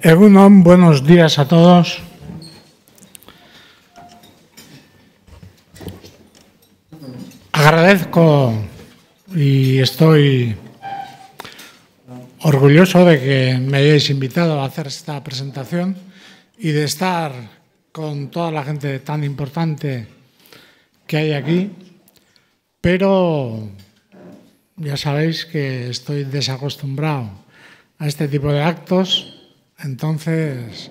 Egunon, buenos días a todos. Agradezco y estoy orgulloso de que me hayáis invitado a hacer esta presentación y de estar con toda la gente tan importante que hay aquí, pero ya sabéis que estoy desacostumbrado a este tipo de actos, entonces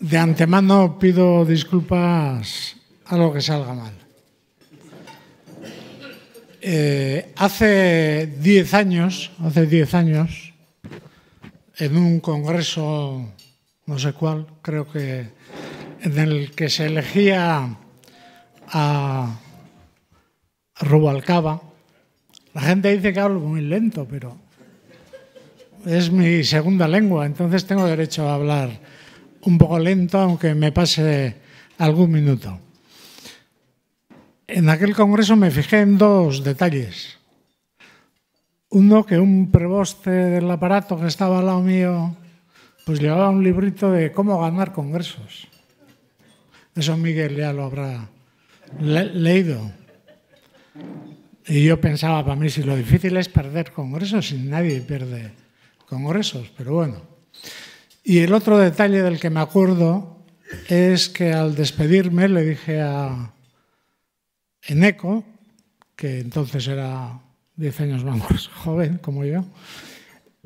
de antemano pido disculpas a lo que salga mal. Eh, hace diez años, hace diez años, en un congreso, no sé cuál, creo que en el que se elegía a Rubalcaba, la gente dice que hablo muy lento, pero es mi segunda lengua, entonces tengo derecho a hablar un poco lento, aunque me pase algún minuto. En aquel congreso me fijé en dos detalles. Uno, que un preboste del aparato que estaba al lado mío, pues llevaba un librito de cómo ganar congresos. Eso Miguel ya lo habrá leído. Y yo pensaba para mí, si lo difícil es perder congresos, si nadie pierde congresos, pero bueno. Y el otro detalle del que me acuerdo es que al despedirme le dije a Eneco, que entonces era 10 años más joven como yo,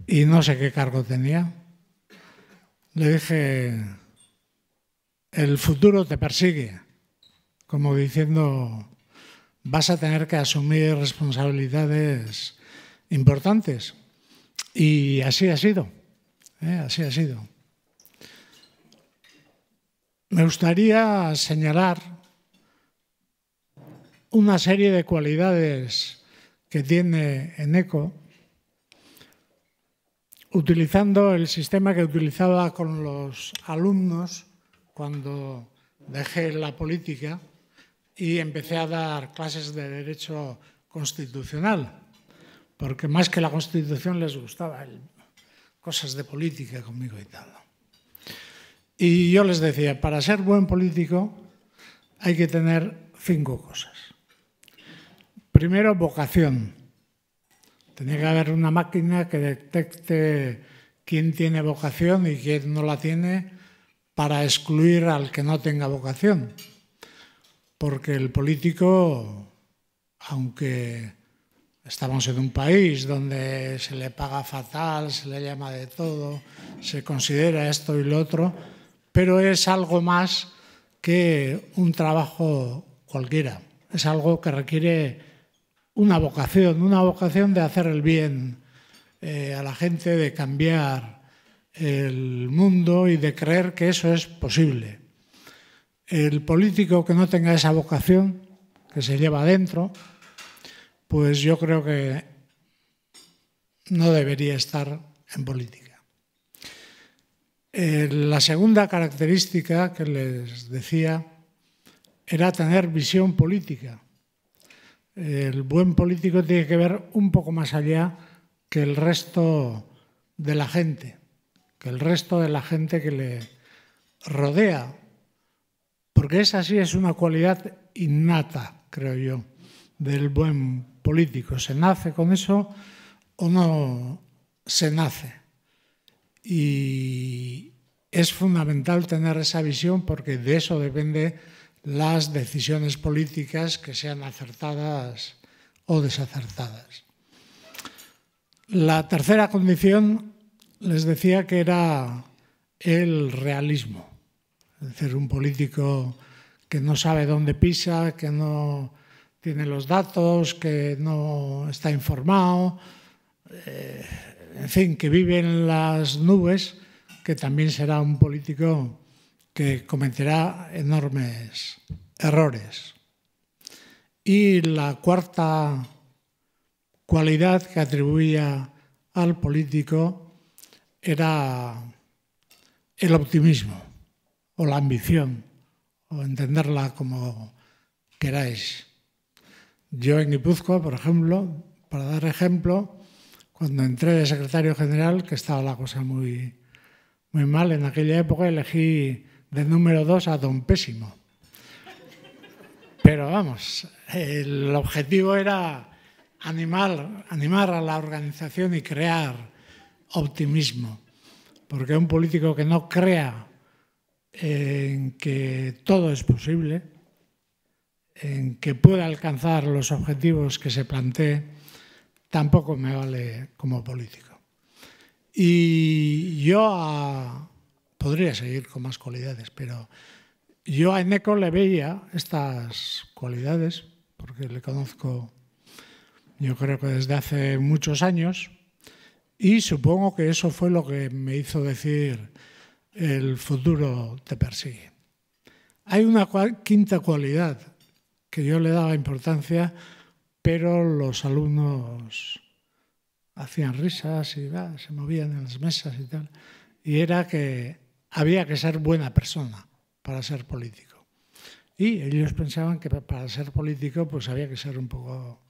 y no sé qué cargo tenía, le dije, el futuro te persigue, como diciendo, vas a tener que asumir responsabilidades importantes. Y así ha sido, ¿eh? así ha sido. Me gustaría señalar una serie de cualidades que tiene Eneco, utilizando el sistema que utilizaba con los alumnos cuando dejé la política y empecé a dar clases de derecho constitucional, porque más que la constitución les gustaba cosas de política conmigo y tal. Y yo les decía, para ser buen político hay que tener cinco cosas. Primero, vocación. Tenía que haber una máquina que detecte quién tiene vocación y quién no la tiene para excluir al que no tenga vocación porque el político, aunque estamos en un país donde se le paga fatal, se le llama de todo, se considera esto y lo otro, pero es algo más que un trabajo cualquiera. Es algo que requiere una vocación, una vocación de hacer el bien eh, a la gente, de cambiar el mundo y de creer que eso es posible el político que no tenga esa vocación, que se lleva adentro, pues yo creo que no debería estar en política. Eh, la segunda característica que les decía era tener visión política. El buen político tiene que ver un poco más allá que el resto de la gente, que el resto de la gente que le rodea porque esa sí es una cualidad innata, creo yo, del buen político. ¿Se nace con eso o no se nace? Y es fundamental tener esa visión porque de eso depende las decisiones políticas que sean acertadas o desacertadas. La tercera condición les decía que era el realismo, es un político que no sabe dónde pisa, que no tiene los datos, que no está informado, eh, en fin, que vive en las nubes, que también será un político que cometerá enormes errores. Y la cuarta cualidad que atribuía al político era el optimismo o la ambición o entenderla como queráis. Yo en Guipúzcoa, por ejemplo, para dar ejemplo, cuando entré de secretario general, que estaba la cosa muy, muy mal en aquella época, elegí de número dos a Don Pésimo. Pero vamos, el objetivo era animar, animar a la organización y crear optimismo, porque un político que no crea en que todo es posible, en que pueda alcanzar los objetivos que se plantee, tampoco me vale como político. Y yo ah, podría seguir con más cualidades, pero yo a Eneco le veía estas cualidades, porque le conozco yo creo que desde hace muchos años, y supongo que eso fue lo que me hizo decir, el futuro te persigue. Hay una quinta cualidad que yo le daba importancia, pero los alumnos hacían risas y se movían en las mesas y tal. Y era que había que ser buena persona para ser político. Y ellos pensaban que para ser político pues había que ser un poco,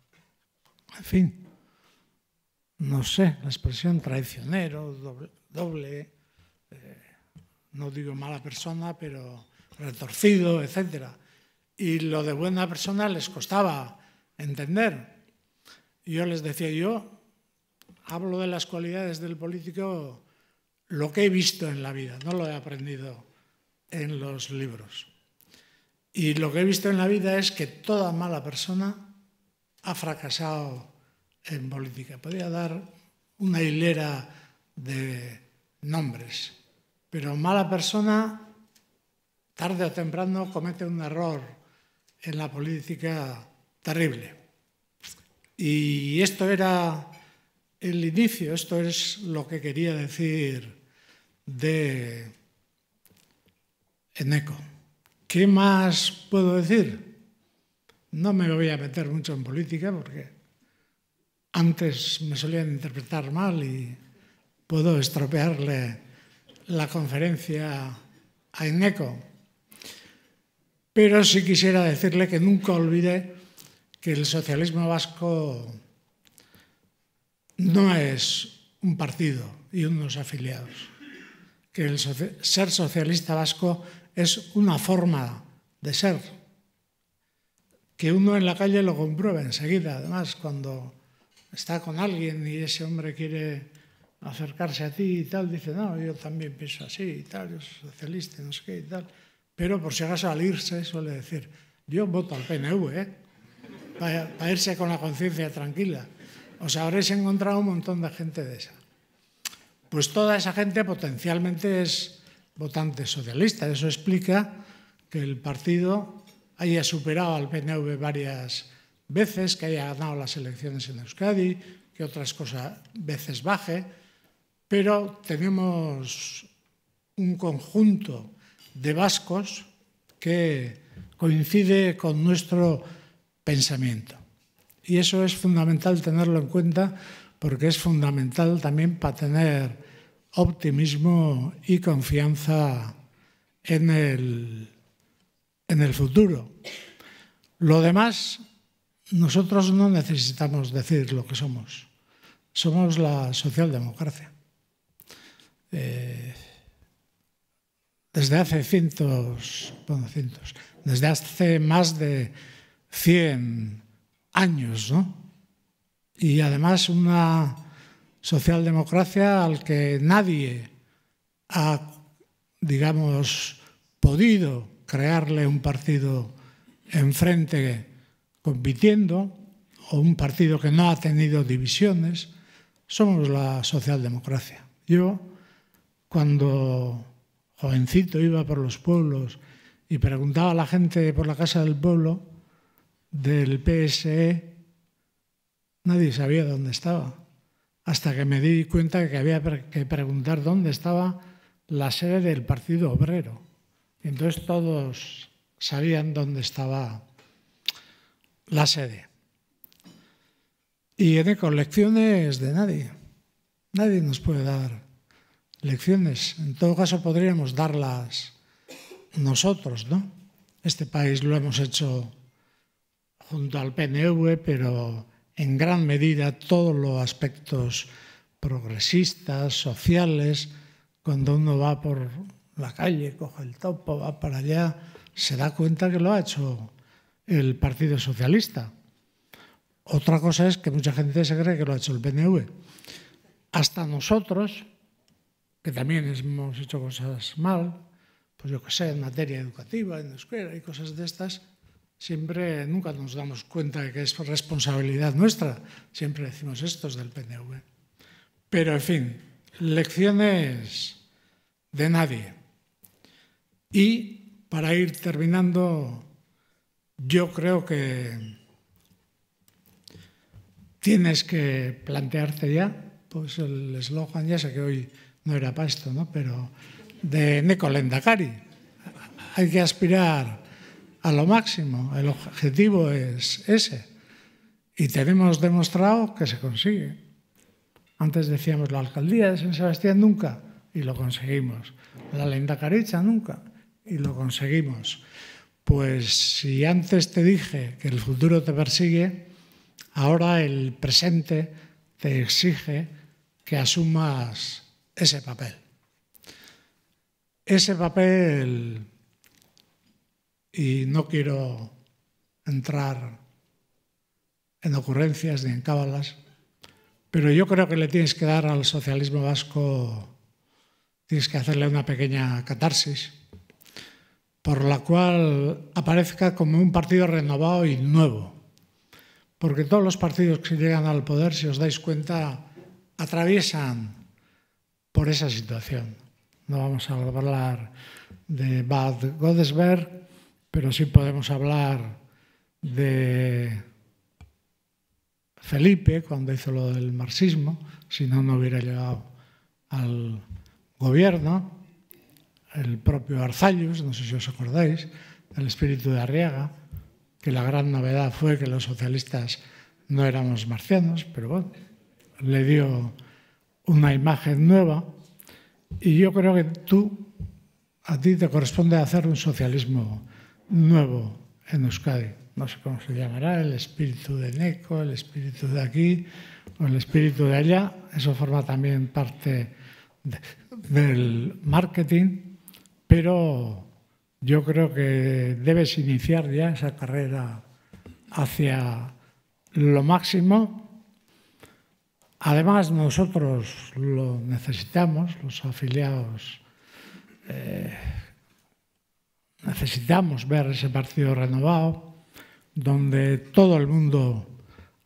en fin, no sé, la expresión traicionero, doble, eh, no digo mala persona, pero retorcido, etcétera. Y lo de buena persona les costaba entender. Yo les decía, yo hablo de las cualidades del político lo que he visto en la vida, no lo he aprendido en los libros. Y lo que he visto en la vida es que toda mala persona ha fracasado en política. Podría dar una hilera de nombres. Pero mala persona, tarde o temprano, comete un error en la política terrible. Y esto era el inicio, esto es lo que quería decir de Eneco. ¿Qué más puedo decir? No me voy a meter mucho en política porque antes me solían interpretar mal y puedo estropearle la conferencia a Ineco, Pero sí quisiera decirle que nunca olvide que el socialismo vasco no es un partido y unos afiliados, que el ser socialista vasco es una forma de ser, que uno en la calle lo comprueba enseguida, además, cuando está con alguien y ese hombre quiere acercarse a ti y tal, dice, no, yo también pienso así y tal, yo soy socialista no sé qué y tal. Pero por si acaso al irse suele decir, yo voto al PNV, ¿eh? Para, irse con la conciencia tranquila. o Os habréis encontrado un montón de gente de esa. Pues toda esa gente potencialmente es votante socialista. Eso explica que el partido haya superado al PNV varias veces, que haya ganado las elecciones en Euskadi, que otras cosas veces baje pero tenemos un conjunto de vascos que coincide con nuestro pensamiento. Y eso es fundamental tenerlo en cuenta porque es fundamental también para tener optimismo y confianza en el, en el futuro. Lo demás, nosotros no necesitamos decir lo que somos. Somos la socialdemocracia. Eh, desde hace cientos, desde hace más de 100 años, Y además una socialdemocracia al que nadie ha, digamos, podido crearle un partido enfrente compitiendo o un partido que no ha tenido divisiones, somos la socialdemocracia. Yo cuando jovencito iba por los pueblos y preguntaba a la gente por la casa del pueblo del PSE, nadie sabía dónde estaba, hasta que me di cuenta que había que preguntar dónde estaba la sede del Partido Obrero. entonces todos sabían dónde estaba la sede. Y en colecciones de nadie. Nadie nos puede dar lecciones. En todo caso, podríamos darlas nosotros, ¿no? Este país lo hemos hecho junto al PNV, pero en gran medida todos los aspectos progresistas, sociales, cuando uno va por la calle, coge el topo, va para allá, se da cuenta que lo ha hecho el Partido Socialista. Otra cosa es que mucha gente se cree que lo ha hecho el PNV. Hasta nosotros, que también hemos hecho cosas mal, pues yo que sé, en materia educativa, en la escuela y cosas de estas, siempre, nunca nos damos cuenta de que es responsabilidad nuestra. Siempre decimos esto del PNV. Pero, en fin, lecciones de nadie. Y para ir terminando, yo creo que tienes que plantearte ya, pues el eslogan ya sé que hoy no era esto, ¿no? pero de Lendakari. Hay que aspirar a lo máximo, el objetivo es ese. Y tenemos demostrado que se consigue. Antes decíamos la alcaldía de San Sebastián nunca, y lo conseguimos. La Lendakaricha nunca, y lo conseguimos. Pues si antes te dije que el futuro te persigue, ahora el presente te exige que asumas ese papel. Ese papel, y no quiero entrar en ocurrencias ni en cábalas, pero yo creo que le tienes que dar al socialismo vasco, tienes que hacerle una pequeña catarsis, por la cual aparezca como un partido renovado y nuevo. Porque todos los partidos que llegan al poder, si os dais cuenta, atraviesan por esa situación. No vamos a hablar de Bad Godesberg, pero sí podemos hablar de Felipe cuando hizo lo del marxismo, si no, no hubiera llegado al gobierno, el propio Arzallus, no sé si os acordáis, del espíritu de Arriaga, que la gran novedad fue que los socialistas no éramos marcianos, pero bueno, le dio una imagen nueva y yo creo que tú, a ti te corresponde hacer un socialismo nuevo en Euskadi. No sé cómo se llamará, el espíritu de Neco, el espíritu de aquí o el espíritu de allá. Eso forma también parte del marketing, pero yo creo que debes iniciar ya esa carrera hacia lo máximo Además, nosotros lo necesitamos, los afiliados eh, necesitamos ver ese partido renovado, donde todo el mundo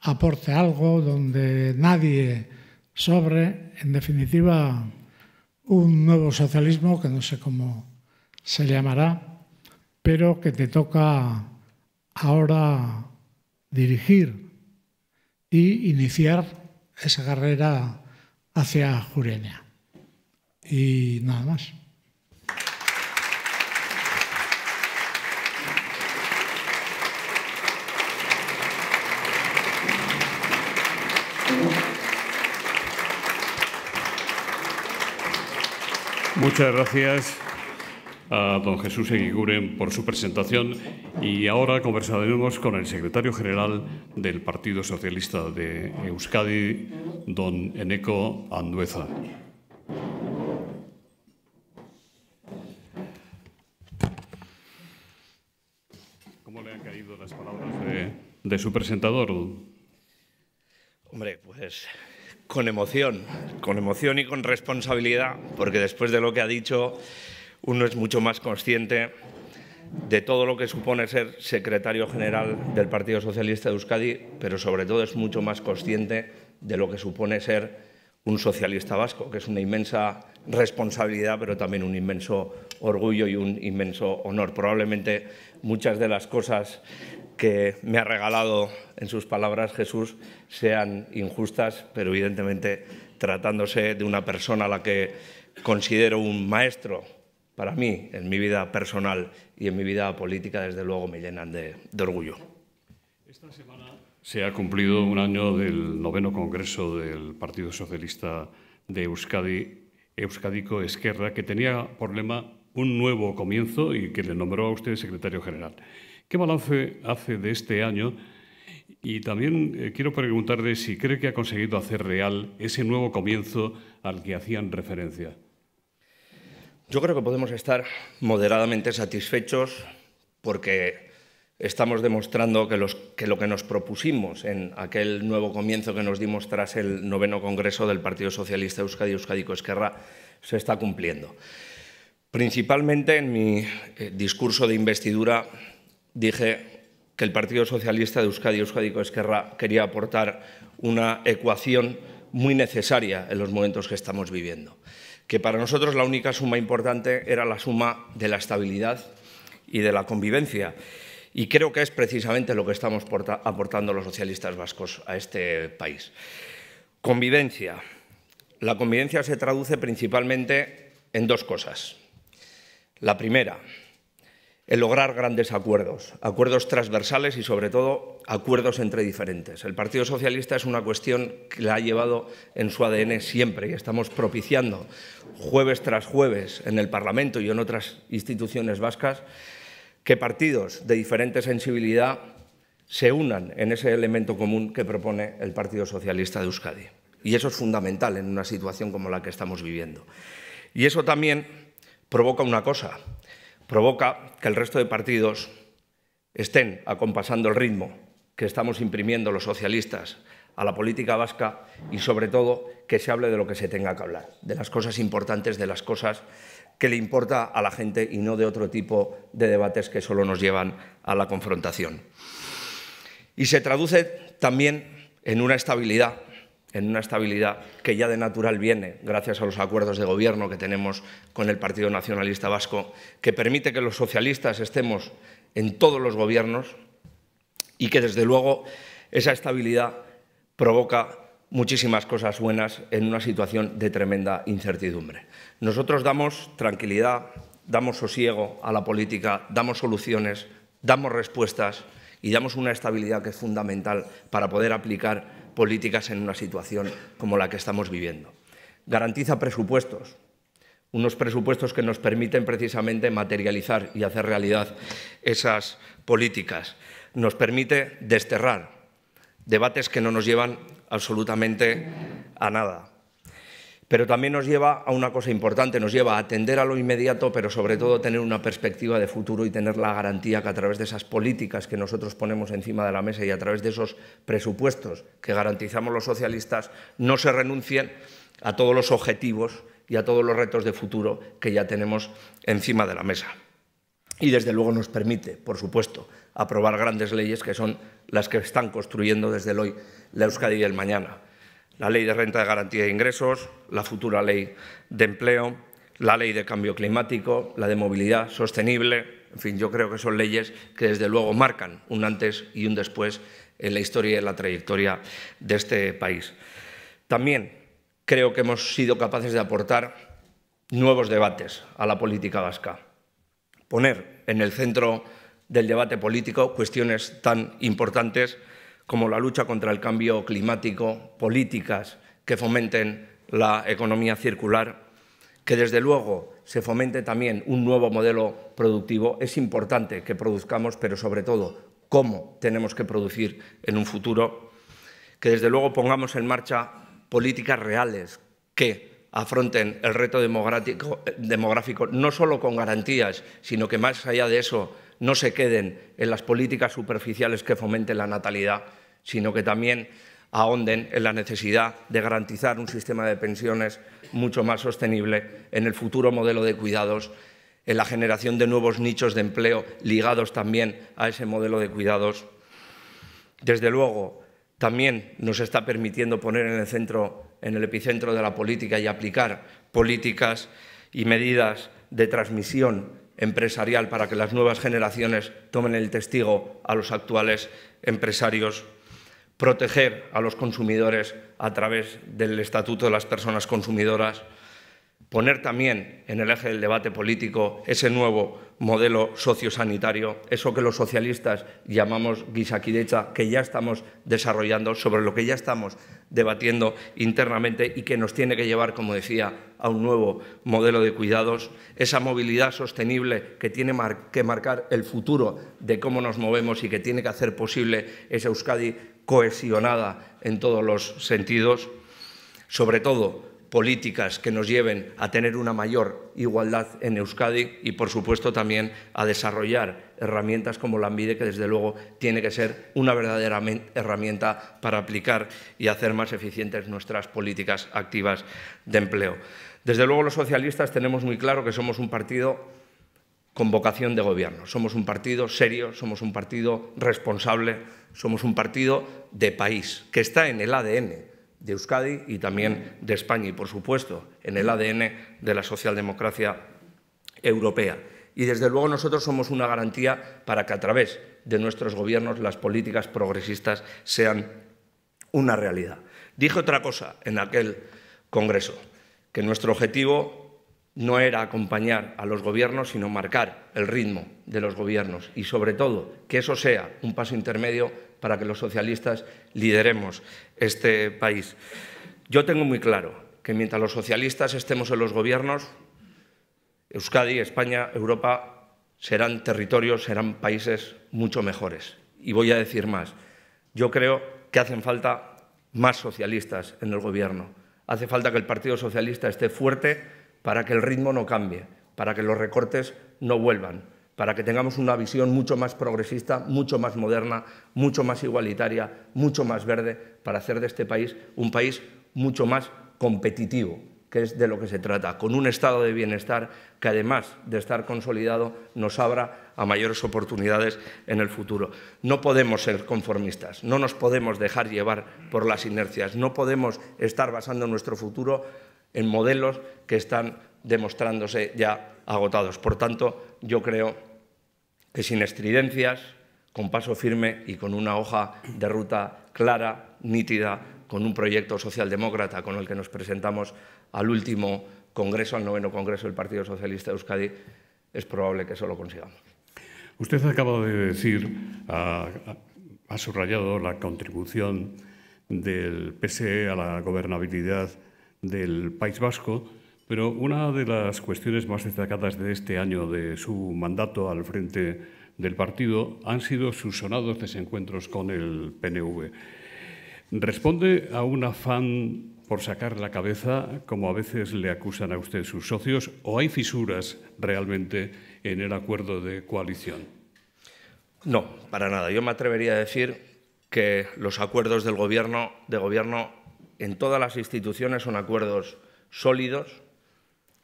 aporte algo, donde nadie sobre, en definitiva, un nuevo socialismo que no sé cómo se llamará, pero que te toca ahora dirigir y iniciar esa carrera hacia Jurenia. Y nada más. Muchas gracias a don Jesús Eguiguren por su presentación y ahora conversaremos con el secretario general del Partido Socialista de Euskadi, don Eneco Andueza. ¿Cómo le han caído las palabras de, de su presentador? Hombre, pues con emoción, con emoción y con responsabilidad, porque después de lo que ha dicho uno es mucho más consciente de todo lo que supone ser secretario general del Partido Socialista de Euskadi, pero sobre todo es mucho más consciente de lo que supone ser un socialista vasco, que es una inmensa responsabilidad, pero también un inmenso orgullo y un inmenso honor. Probablemente muchas de las cosas que me ha regalado en sus palabras Jesús sean injustas, pero evidentemente tratándose de una persona a la que considero un maestro, para mí, en mi vida personal y en mi vida política, desde luego me llenan de, orgullo. Esta semana se ha cumplido un año del noveno Congreso del Partido Socialista de Euskadi, Euskadico Esquerra, que tenía por lema un nuevo comienzo y que le nombró a usted secretario general. ¿Qué balance hace de este año? Y también eh, quiero preguntarle si cree que ha conseguido hacer real ese nuevo comienzo al que hacían referencia. Yo creo que podemos estar moderadamente satisfechos porque estamos demostrando que, lo que nos propusimos en aquel nuevo comienzo que nos dimos tras el noveno Congreso del Partido Socialista de Euskadi Euskadi Esquerra se está cumpliendo. Principalmente en mi eh, discurso de investidura dije que el Partido Socialista de Euskadi euskadiko Esquerra quería aportar una ecuación muy necesaria en los momentos que estamos viviendo que para nosotros la única suma importante era la suma de la estabilidad y de la convivencia. Y creo que es precisamente lo que estamos aportando los socialistas vascos a este país. Convivencia. La convivencia se traduce principalmente en dos cosas. La primera, el lograr grandes acuerdos, acuerdos transversales y sobre todo acuerdos entre diferentes. El Partido Socialista es una cuestión que la ha llevado en su ADN siempre y estamos propiciando jueves tras jueves en el Parlamento y en otras instituciones vascas que partidos de diferente sensibilidad se unan en ese elemento común que propone el Partido Socialista de Euskadi. Y eso es fundamental en una situación como la que estamos viviendo. Y eso también provoca una cosa, provoca que el resto de partidos estén acompasando el ritmo que estamos imprimiendo los socialistas a la política vasca y sobre todo que se hable de lo que se tenga que hablar, de las cosas importantes, de las cosas que le importa a la gente y no de otro tipo de debates que solo nos llevan a la confrontación. Y se traduce también en una estabilidad en una estabilidad que ya de natural viene gracias a los acuerdos de gobierno que tenemos con el Partido Nacionalista Vasco, que permite que los socialistas estemos en todos los gobiernos y que desde luego esa estabilidad provoca muchísimas cosas buenas en una situación de tremenda incertidumbre. Nosotros damos tranquilidad, damos sosiego a la política, damos soluciones, damos respuestas y damos una estabilidad que es fundamental para poder aplicar políticas en una situación como la que estamos viviendo. Garantiza presupuestos, unos presupuestos que nos permiten precisamente materializar y hacer realidad esas políticas. Nos permite desterrar debates que no nos llevan absolutamente a nada pero también nos lleva a una cosa importante, nos lleva a atender a lo inmediato, pero sobre todo tener una perspectiva de futuro y tener la garantía que a través de esas políticas que nosotros ponemos encima de la mesa y a través de esos presupuestos que garantizamos los socialistas, no se renuncien a todos los objetivos y a todos los retos de futuro que ya tenemos encima de la mesa. Y desde luego nos permite, por supuesto, aprobar grandes leyes que son las que están construyendo desde el hoy la Euskadi del mañana la ley de renta de garantía de ingresos, la futura ley de empleo, la ley de cambio climático, la de movilidad sostenible. En fin, yo creo que son leyes que desde luego marcan un antes y un después en la historia y en la trayectoria de este país. También creo que hemos sido capaces de aportar nuevos debates a la política vasca, poner en el centro del debate político cuestiones tan importantes como la lucha contra el cambio climático, políticas que fomenten la economía circular, que desde luego se fomente también un nuevo modelo productivo. Es importante que produzcamos, pero sobre todo cómo tenemos que producir en un futuro, que desde luego pongamos en marcha políticas reales que afronten el reto demográfico, no solo con garantías, sino que más allá de eso no se queden en las políticas superficiales que fomenten la natalidad sino que también ahonden en la necesidad de garantizar un sistema de pensiones mucho más sostenible en el futuro modelo de cuidados, en la generación de nuevos nichos de empleo ligados también a ese modelo de cuidados. Desde luego, también nos está permitiendo poner en el centro, en el epicentro de la política y aplicar políticas y medidas de transmisión empresarial para que las nuevas generaciones tomen el testigo a los actuales empresarios proteger a los consumidores a través del Estatuto de las Personas Consumidoras, poner también en el eje del debate político ese nuevo modelo sociosanitario, eso que los socialistas llamamos guisaquidecha, que ya estamos desarrollando, sobre lo que ya estamos debatiendo internamente y que nos tiene que llevar, como decía, a un nuevo modelo de cuidados, esa movilidad sostenible que tiene que marcar el futuro de cómo nos movemos y que tiene que hacer posible ese Euskadi cohesionada en todos los sentidos, sobre todo políticas que nos lleven a tener una mayor igualdad en Euskadi y, por supuesto, también a desarrollar herramientas como la AMBIDE, que desde luego tiene que ser una verdadera herramienta para aplicar y hacer más eficientes nuestras políticas activas de empleo. Desde luego, los socialistas tenemos muy claro que somos un partido con vocación de gobierno. Somos un partido serio, somos un partido responsable, somos un partido de país, que está en el ADN de Euskadi y también de España y, por supuesto, en el ADN de la socialdemocracia europea. Y, desde luego, nosotros somos una garantía para que a través de nuestros gobiernos las políticas progresistas sean una realidad. Dije otra cosa en aquel Congreso, que nuestro objetivo no era acompañar a los gobiernos, sino marcar el ritmo de los gobiernos y, sobre todo, que eso sea un paso intermedio para que los socialistas lideremos este país. Yo tengo muy claro que mientras los socialistas estemos en los gobiernos, Euskadi, España, Europa serán territorios, serán países mucho mejores. Y voy a decir más. Yo creo que hacen falta más socialistas en el gobierno. Hace falta que el Partido Socialista esté fuerte para que el ritmo no cambie, para que los recortes no vuelvan, para que tengamos una visión mucho más progresista, mucho más moderna, mucho más igualitaria, mucho más verde, para hacer de este país un país mucho más competitivo, que es de lo que se trata, con un estado de bienestar que además de estar consolidado nos abra a mayores oportunidades en el futuro. No podemos ser conformistas, no nos podemos dejar llevar por las inercias, no podemos estar basando nuestro futuro en modelos que están demostrándose ya agotados. Por tanto, yo creo que sin estridencias, con paso firme y con una hoja de ruta clara, nítida, con un proyecto socialdemócrata con el que nos presentamos al último Congreso, al noveno Congreso del Partido Socialista de Euskadi, es probable que eso lo consigamos. Usted acaba de decir, ha, ha subrayado la contribución del PSE a la gobernabilidad del País Vasco, pero una de las cuestiones más destacadas de este año de su mandato al frente del partido han sido sus sonados desencuentros con el PNV. Responde a un afán por sacar la cabeza, como a veces le acusan a usted sus socios, o hay fisuras realmente en el acuerdo de coalición? No, para nada. Yo me atrevería a decir que los acuerdos del gobierno, de gobierno en todas las instituciones son acuerdos sólidos,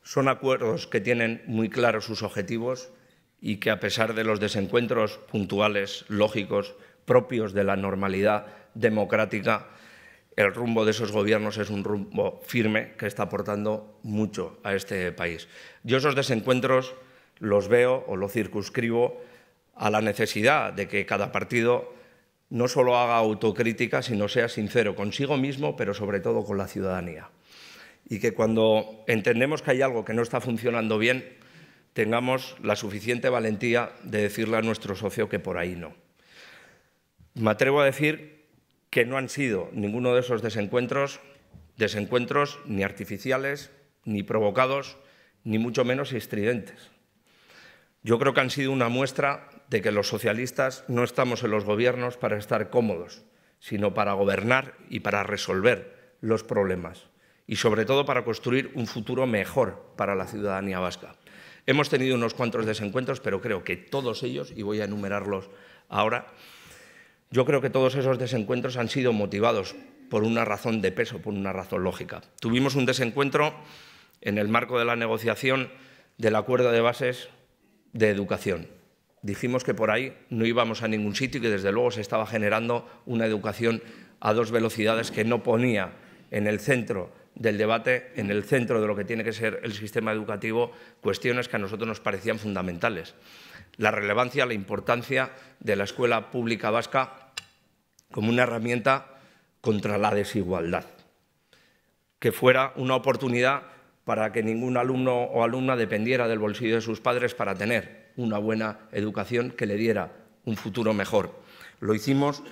son acuerdos que tienen muy claros sus objetivos y que a pesar de los desencuentros puntuales, lógicos, propios de la normalidad democrática, el rumbo de esos gobiernos es un rumbo firme que está aportando mucho a este país. Yo esos desencuentros los veo o los circunscribo a la necesidad de que cada partido no solo haga autocrítica, sino sea sincero consigo mismo, pero sobre todo con la ciudadanía. Y que cuando entendemos que hay algo que no está funcionando bien, tengamos la suficiente valentía de decirle a nuestro socio que por ahí no. Me atrevo a decir que no han sido ninguno de esos desencuentros, desencuentros ni artificiales, ni provocados, ni mucho menos estridentes. Yo creo que han sido una muestra de que los socialistas no estamos en los gobiernos para estar cómodos, sino para gobernar y para resolver los problemas y sobre todo para construir un futuro mejor para la ciudadanía vasca. Hemos tenido unos cuantos desencuentros, pero creo que todos ellos, y voy a enumerarlos ahora, yo creo que todos esos desencuentros han sido motivados por una razón de peso, por una razón lógica. Tuvimos un desencuentro en el marco de la negociación del acuerdo de bases de educación dijimos que por ahí no íbamos a ningún sitio y que desde luego se estaba generando una educación a dos velocidades que no ponía en el centro del debate, en el centro de lo que tiene que ser el sistema educativo, cuestiones que a nosotros nos parecían fundamentales. La relevancia, la importancia de la escuela pública vasca como una herramienta contra la desigualdad, que fuera una oportunidad para que ningún alumno o alumna dependiera del bolsillo de sus padres para tener una buena educación que le diera un futuro mejor. Lo hicimos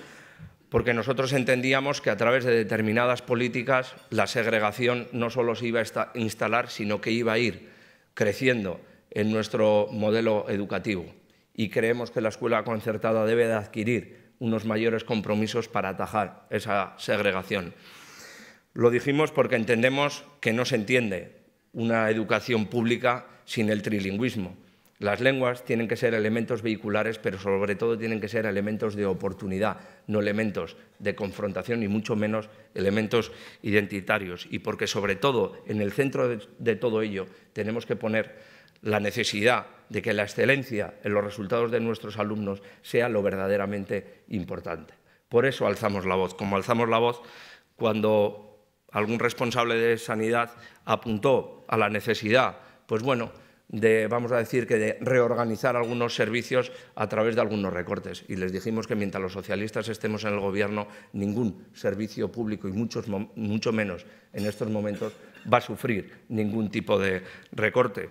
porque nosotros entendíamos que a través de determinadas políticas la segregación no solo se iba a instalar, sino que iba a ir creciendo en nuestro modelo educativo. Y creemos que la escuela concertada debe adquirir unos mayores compromisos para atajar esa segregación. Lo dijimos porque entendemos que no se entiende una educación pública sin el trilingüismo las lenguas tienen que ser elementos vehiculares, pero sobre todo tienen que ser elementos de oportunidad, no elementos de confrontación y mucho menos elementos identitarios. Y porque sobre todo en el centro de, todo ello tenemos que poner la necesidad de que la excelencia en los resultados de nuestros alumnos sea lo verdaderamente importante. Por eso alzamos la voz, como alzamos la voz cuando algún responsable de sanidad apuntó a la necesidad, pues bueno, de, vamos a decir, que de reorganizar algunos servicios a través de algunos recortes. Y les dijimos que mientras los socialistas estemos en el Gobierno, ningún servicio público y mucho menos en estos momentos va a sufrir ningún tipo de recorte.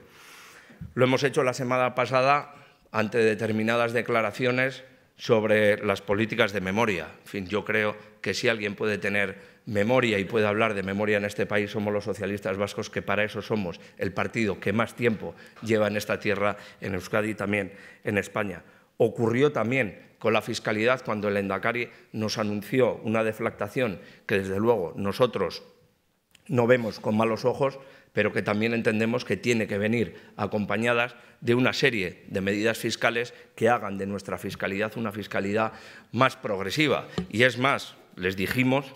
Lo hemos hecho la semana pasada ante determinadas declaraciones sobre las políticas de memoria. fin, yo creo que si alguien puede tener memoria y puede hablar de memoria en este país, somos los socialistas vascos, que para eso somos el partido que más tiempo lleva en esta tierra, en Euskadi y también en España. Ocurrió también con la fiscalidad cuando el Endacari nos anunció una deflactación que desde luego nosotros no vemos con malos ojos, pero que también entendemos que tiene que venir acompañadas de una serie de medidas fiscales que hagan de nuestra fiscalidad una fiscalidad más progresiva. Y es más, les dijimos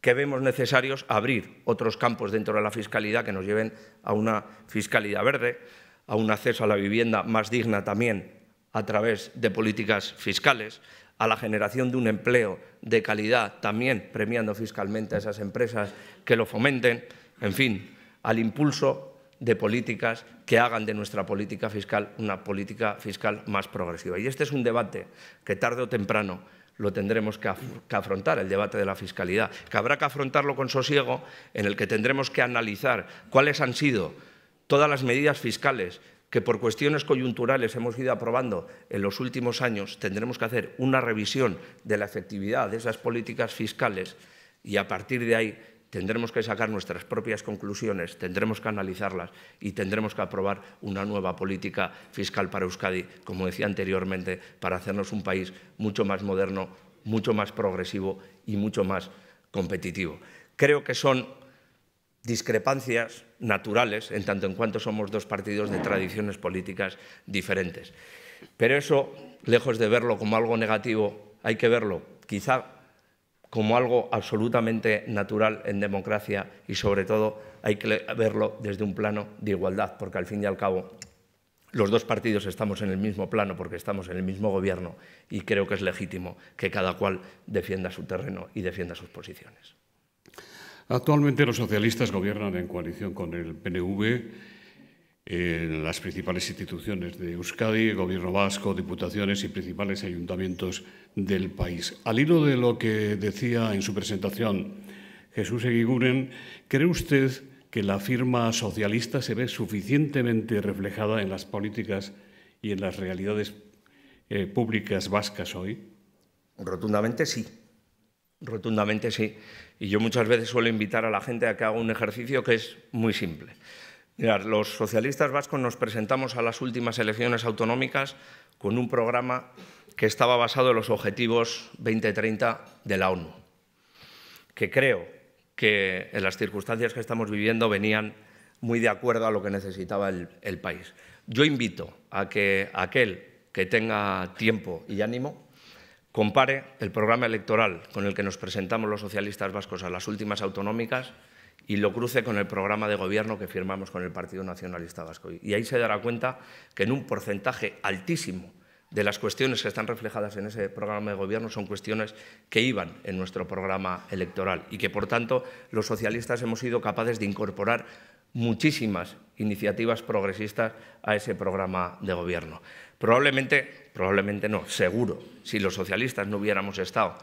que vemos necesarios abrir otros campos dentro de la fiscalidad que nos lleven a una fiscalidad verde, a un acceso a la vivienda más digna también a través de políticas fiscales, a la generación de un empleo de calidad también premiando fiscalmente a esas empresas que lo fomenten. En fin, al impulso de políticas que hagan de nuestra política fiscal una política fiscal más progresiva. Y este es un debate que tarde o temprano lo tendremos que, afrontar, el debate de la fiscalidad, que habrá que afrontarlo con sosiego, en el que tendremos que analizar cuáles han sido todas las medidas fiscales que por cuestiones coyunturales hemos ido aprobando en los últimos años, tendremos que hacer una revisión de la efectividad de esas políticas fiscales y a partir de ahí tendremos que sacar nuestras propias conclusiones, tendremos que analizarlas y tendremos que aprobar una nueva política fiscal para Euskadi, como decía anteriormente, para hacernos un país mucho más moderno, mucho más progresivo y mucho más competitivo. Creo que son discrepancias naturales en tanto en cuanto somos dos partidos de tradiciones políticas diferentes. Pero eso, lejos de verlo como algo negativo, hay que verlo quizá como algo absolutamente natural en democracia y sobre todo hay que verlo desde un plano de igualdad, porque al fin y al cabo los dos partidos estamos en el mismo plano porque estamos en el mismo gobierno y creo que es legítimo que cada cual defienda su terreno y defienda sus posiciones. Actualmente los socialistas gobiernan en coalición con el PNV en las principales instituciones de Euskadi, Gobierno vasco, diputaciones y principales ayuntamientos del país. Al hilo de lo que decía en su presentación Jesús Eguiguren, ¿cree usted que la firma socialista se ve suficientemente reflejada en las políticas y en las realidades eh, públicas vascas hoy? Rotundamente sí. Rotundamente sí. Y yo muchas veces suelo invitar a la gente a que haga un ejercicio que es muy simple los socialistas vascos nos presentamos a las últimas elecciones autonómicas con un programa que estaba basado en los objetivos 2030 de la ONU, que creo que en las circunstancias que estamos viviendo venían muy de acuerdo a lo que necesitaba el, el país. Yo invito a que aquel que tenga tiempo y ánimo compare el programa electoral con el que nos presentamos los socialistas vascos a las últimas autonómicas y lo cruce con el programa de gobierno que firmamos con el Partido Nacionalista Vasco. Y ahí se dará cuenta que en un porcentaje altísimo de las cuestiones que están reflejadas en ese programa de gobierno son cuestiones que iban en nuestro programa electoral y que, por tanto, los socialistas hemos sido capaces de incorporar muchísimas iniciativas progresistas a ese programa de gobierno. Probablemente, probablemente no, seguro, si los socialistas no hubiéramos estado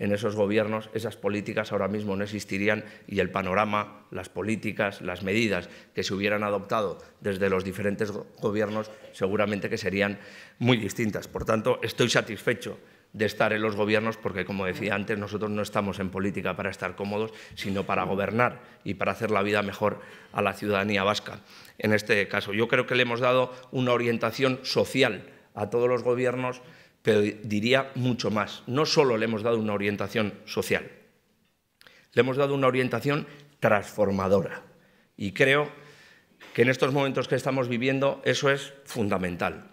en esos gobiernos, esas políticas ahora mismo no existirían y el panorama, las políticas, las medidas que se hubieran adoptado desde los diferentes gobiernos seguramente que serían muy distintas. Por tanto, estoy satisfecho de estar en los gobiernos porque, como decía antes, nosotros no estamos en política para estar cómodos, sino para gobernar y para hacer la vida mejor a la ciudadanía vasca. En este caso, yo creo que le hemos dado una orientación social a todos los gobiernos pero diría mucho más. No solo le hemos dado una orientación social, le hemos dado una orientación transformadora. Y creo que en estos momentos que estamos viviendo eso es fundamental.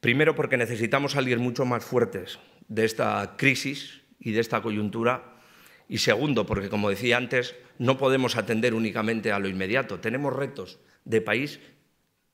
Primero porque necesitamos salir mucho más fuertes de esta crisis y de esta coyuntura. Y segundo, porque como decía antes, no podemos atender únicamente a lo inmediato. Tenemos retos de país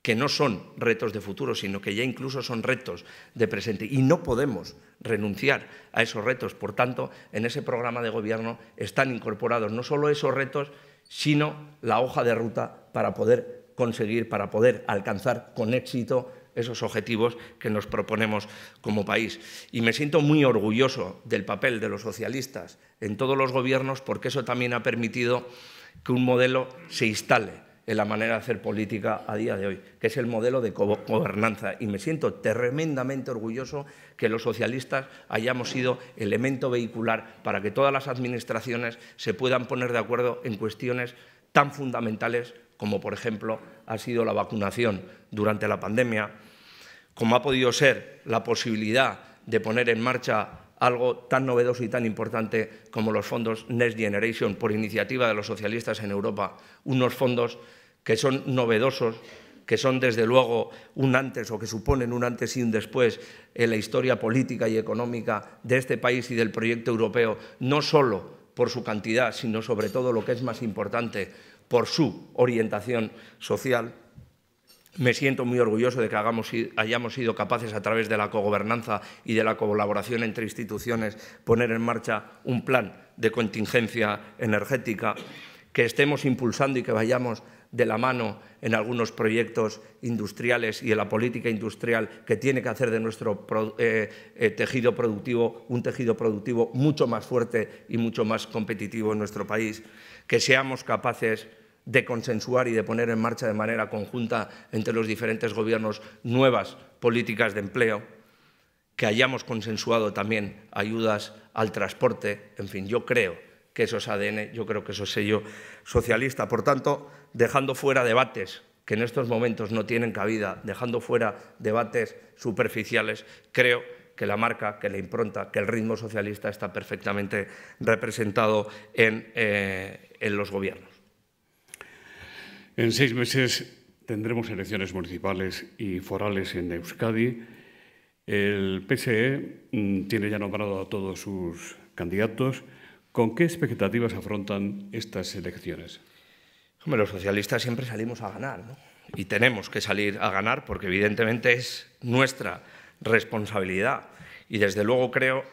que no son retos de futuro, sino que ya incluso son retos de presente. Y no podemos renunciar a esos retos. Por tanto, en ese programa de gobierno están incorporados no solo esos retos, sino la hoja de ruta para poder conseguir, para poder alcanzar con éxito esos objetivos que nos proponemos como país. Y me siento muy orgulloso del papel de los socialistas en todos los gobiernos porque eso también ha permitido que un modelo se instale en la manera de hacer política a día de hoy, que es el modelo de gobernanza. Y me siento tremendamente orgulloso que los socialistas hayamos sido elemento vehicular para que todas las administraciones se puedan poner de acuerdo en cuestiones tan fundamentales como, por ejemplo, ha sido la vacunación durante la pandemia, como ha podido ser la posibilidad de poner en marcha algo tan novedoso y tan importante como los fondos Next Generation por iniciativa de los socialistas en Europa, unos fondos que son novedosos, que son desde luego un antes o que suponen un antes y un después en la historia política y económica de este país y del proyecto europeo, no solo por su cantidad, sino sobre todo lo que es más importante, por su orientación social. Me siento muy orgulloso de que hagamos, hayamos sido capaces, a través de la cogobernanza y de la colaboración entre instituciones, poner en marcha un plan de contingencia energética, que estemos impulsando y que vayamos de la mano en algunos proyectos industriales y en la política industrial que tiene que hacer de nuestro eh, eh, tejido productivo un tejido productivo mucho más fuerte y mucho más competitivo en nuestro país, que seamos capaces de consensuar y de poner en marcha de manera conjunta entre los diferentes gobiernos nuevas políticas de empleo, que hayamos consensuado también ayudas al transporte, en fin, yo creo que eso es ADN, yo creo que eso es sello socialista. Por tanto, dejando fuera debates que en estos momentos no tienen cabida, dejando fuera debates superficiales, creo que la marca, que la impronta, que el ritmo socialista está perfectamente representado en, eh, en los gobiernos. En seis meses tendremos elecciones municipales y forales en Euskadi. El PSE mm, tiene ya nombrado a todos sus candidatos. ¿Con qué expectativas afrontan estas elecciones? los socialistas siempre salimos a ganar, ¿no? Y tenemos que salir a ganar porque evidentemente es nuestra responsabilidad. Y desde luego creo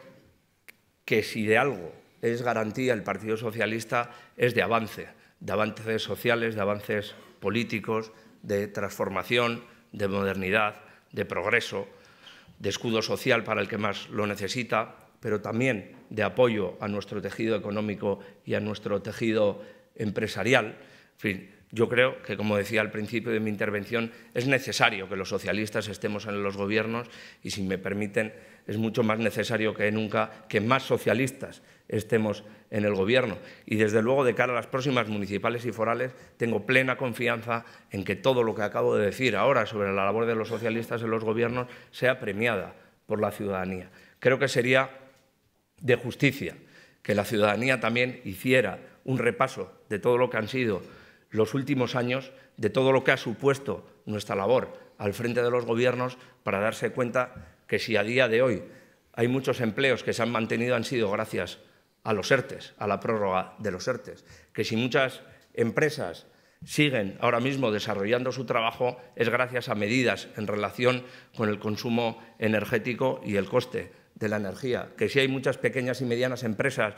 que si de algo es garantía el Partido Socialista es de avance, de avances sociales, de avances políticos, de transformación, de modernidad, de progreso, de escudo social para el que más lo necesita, pero también de apoyo a nuestro tejido económico y a nuestro tejido empresarial. yo creo que, como decía al principio de mi intervención, es necesario que los socialistas estemos en los gobiernos y, si me permiten, es mucho más necesario que nunca que más socialistas estemos en el Gobierno. Y, desde luego, de cara a las próximas municipales y forales, tengo plena confianza en que todo lo que acabo de decir ahora sobre la labor de los socialistas en los gobiernos sea premiada por la ciudadanía. Creo que sería de justicia, que la ciudadanía también hiciera un repaso de todo lo que han sido los últimos años, de todo lo que ha supuesto nuestra labor al frente de los gobiernos para darse cuenta que si a día de hoy hay muchos empleos que se han mantenido han sido gracias a los ERTES, a la prórroga de los ERTES, que si muchas empresas siguen ahora mismo desarrollando su trabajo es gracias a medidas en relación con el consumo energético y el coste de la energía, que si hay muchas pequeñas y medianas empresas,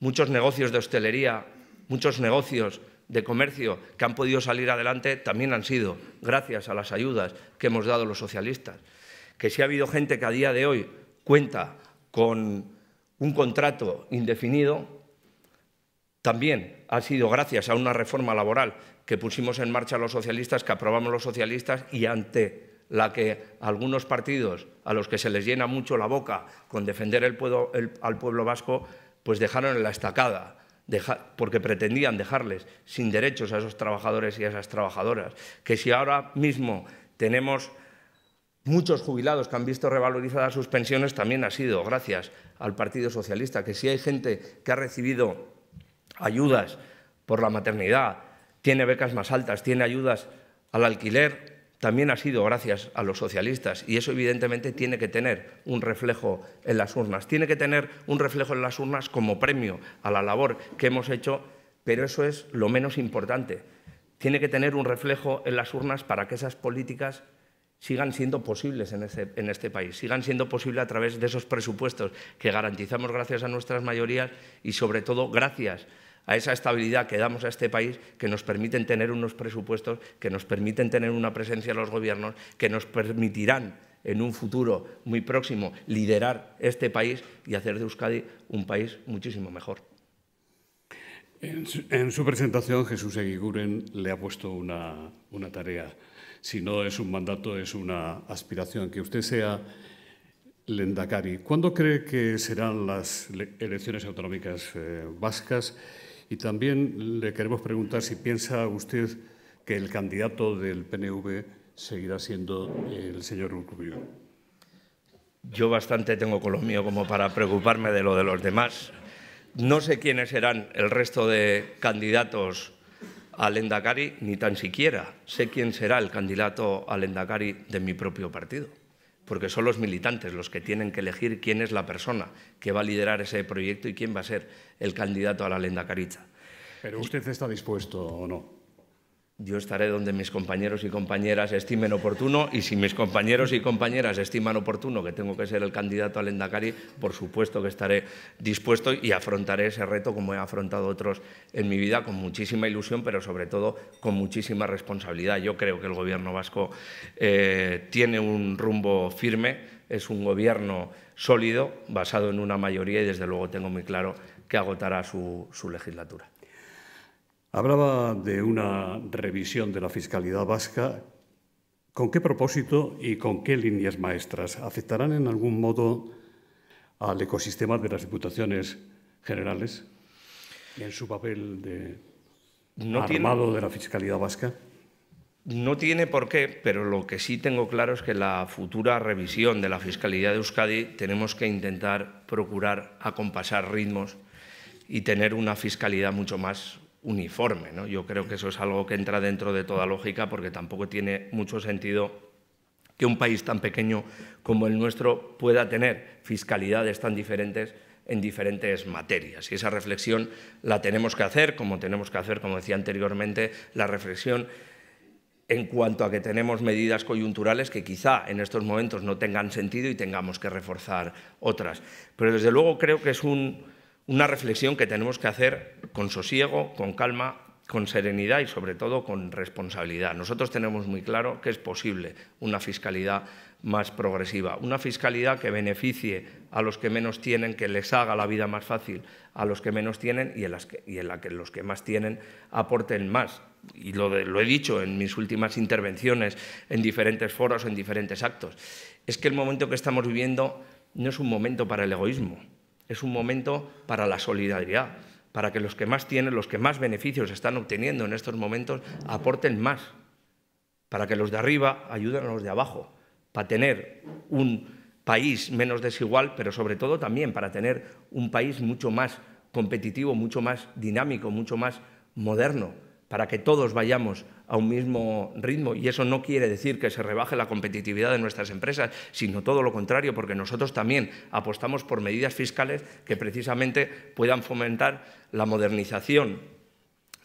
muchos negocios de hostelería, muchos negocios de comercio que han podido salir adelante también han sido gracias a las ayudas que hemos dado los socialistas. Que si ha habido gente que a día de hoy cuenta con un contrato indefinido, también ha sido gracias a una reforma laboral que pusimos en marcha los socialistas, que aprobamos los socialistas y ante la que algunos partidos, a los que se les llena mucho la boca con defender al pueblo vasco, pues dejaron en la estacada, porque pretendían dejarles sin derechos a esos trabajadores y a esas trabajadoras. Que si ahora mismo tenemos muchos jubilados que han visto revalorizadas sus pensiones, también ha sido gracias al Partido Socialista. Que si hay gente que ha recibido ayudas por la maternidad, tiene becas más altas, tiene ayudas al alquiler, también ha sido gracias a los socialistas y eso evidentemente tiene que tener un reflejo en las urnas. Tiene que tener un reflejo en las urnas como premio a la labor que hemos hecho, pero eso es lo menos importante. Tiene que tener un reflejo en las urnas para que esas políticas sigan siendo posibles en este, país, sigan siendo posibles a través de esos presupuestos que garantizamos gracias a nuestras mayorías y sobre todo gracias a esa estabilidad que damos a este país, que nos permiten tener unos presupuestos, que nos permiten tener una presencia en los gobiernos, que nos permitirán en un futuro muy próximo liderar este país y hacer de Euskadi un país muchísimo mejor. En su, presentación, Jesús Eguiguren le ha puesto una, tarea. Si no es un mandato, es una aspiración. Que usted sea Lendakari, ¿cuándo cree que serán las elecciones autonómicas eh, vascas y también le queremos preguntar si piensa usted que el candidato del PNV seguirá siendo el señor Rubio. Yo bastante tengo con lo mío como para preocuparme de lo de los demás. No sé quiénes serán el resto de candidatos al Endacari, ni tan siquiera sé quién será el candidato al Endacari de mi propio partido porque son los militantes los que tienen que elegir quién es la persona que va a liderar ese proyecto y quién va a ser el candidato a la lenda caricha. ¿Pero usted está dispuesto o no? Yo estaré donde mis compañeros y compañeras estimen oportuno y si mis compañeros y compañeras estiman oportuno que tengo que ser el candidato al Endacari, por supuesto que estaré dispuesto y afrontaré ese reto como he afrontado otros en mi vida, con muchísima ilusión, pero sobre todo con muchísima responsabilidad. Yo creo que el Gobierno vasco eh, tiene un rumbo firme, es un Gobierno sólido, basado en una mayoría y desde luego tengo muy claro que agotará su legislatura. Hablaba de una revisión de la fiscalidad vasca. ¿Con qué propósito y con qué líneas maestras? ¿Afectarán en algún modo al ecosistema de las diputaciones generales en su papel de armado de la fiscalidad vasca? No tiene por qué, pero lo que sí tengo claro es que la futura revisión de la fiscalidad de Euskadi tenemos que intentar procurar acompasar ritmos y tener una fiscalidad mucho más uniforme. ¿no? Yo creo que eso es algo que entra dentro de toda lógica porque tampoco tiene mucho sentido que un país tan pequeño como el nuestro pueda tener fiscalidades tan diferentes en diferentes materias. Y esa reflexión la tenemos que hacer, como tenemos que hacer, como decía anteriormente, la reflexión en cuanto a que tenemos medidas coyunturales que quizá en estos momentos no tengan sentido y tengamos que reforzar otras. Pero desde luego creo que es un, una reflexión que tenemos que hacer con sosiego, con calma, con serenidad y sobre todo con responsabilidad. Nosotros tenemos muy claro que es posible una fiscalidad más progresiva, una fiscalidad que beneficie a los que menos tienen, que les haga la vida más fácil a los que menos tienen y en, la que los que más tienen aporten más. Y lo, lo he dicho en mis últimas intervenciones, en diferentes foros, en diferentes actos. Es que el momento que estamos viviendo no es un momento para el egoísmo, es un momento para la solidaridad, para que los que más tienen, los que más beneficios están obteniendo en estos momentos, aporten más, para que los de arriba ayuden a los de abajo, para tener un país menos desigual, pero sobre todo también para tener un país mucho más competitivo, mucho más dinámico, mucho más moderno, para que todos vayamos a un mismo ritmo. Y eso no quiere decir que se rebaje la competitividad de nuestras empresas, sino todo lo contrario, porque nosotros también apostamos por medidas fiscales que precisamente puedan fomentar la modernización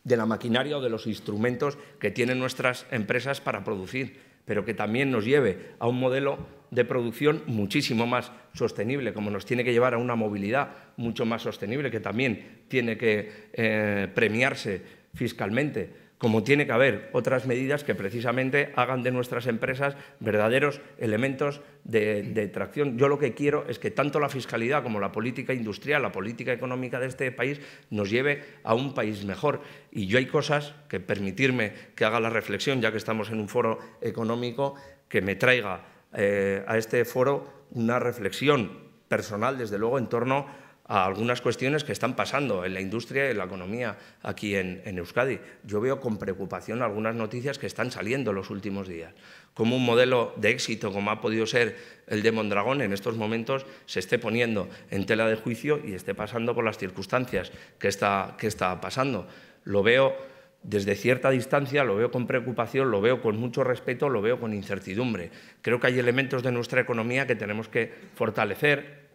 de la maquinaria o de los instrumentos que tienen nuestras empresas para producir, pero que también nos lleve a un modelo de producción muchísimo más sostenible, como nos tiene que llevar a una movilidad mucho más sostenible, que también tiene que eh, premiarse fiscalmente como tiene que haber otras medidas que precisamente hagan de nuestras empresas verdaderos elementos de, tracción. Yo lo que quiero es que tanto la fiscalidad como la política industrial, la política económica de este país nos lleve a un país mejor. Y yo hay cosas que permitirme que haga la reflexión, ya que estamos en un foro económico, que me traiga eh, a este foro una reflexión personal, desde luego, en torno a a algunas cuestiones que están pasando en la industria y en la economía aquí en, Euskadi. Yo veo con preocupación algunas noticias que están saliendo los últimos días, como un modelo de éxito como ha podido ser el de Mondragón en estos momentos se esté poniendo en tela de juicio y esté pasando por las circunstancias que está, que está pasando. Lo veo desde cierta distancia, lo veo con preocupación, lo veo con mucho respeto, lo veo con incertidumbre. Creo que hay elementos de nuestra economía que tenemos que fortalecer,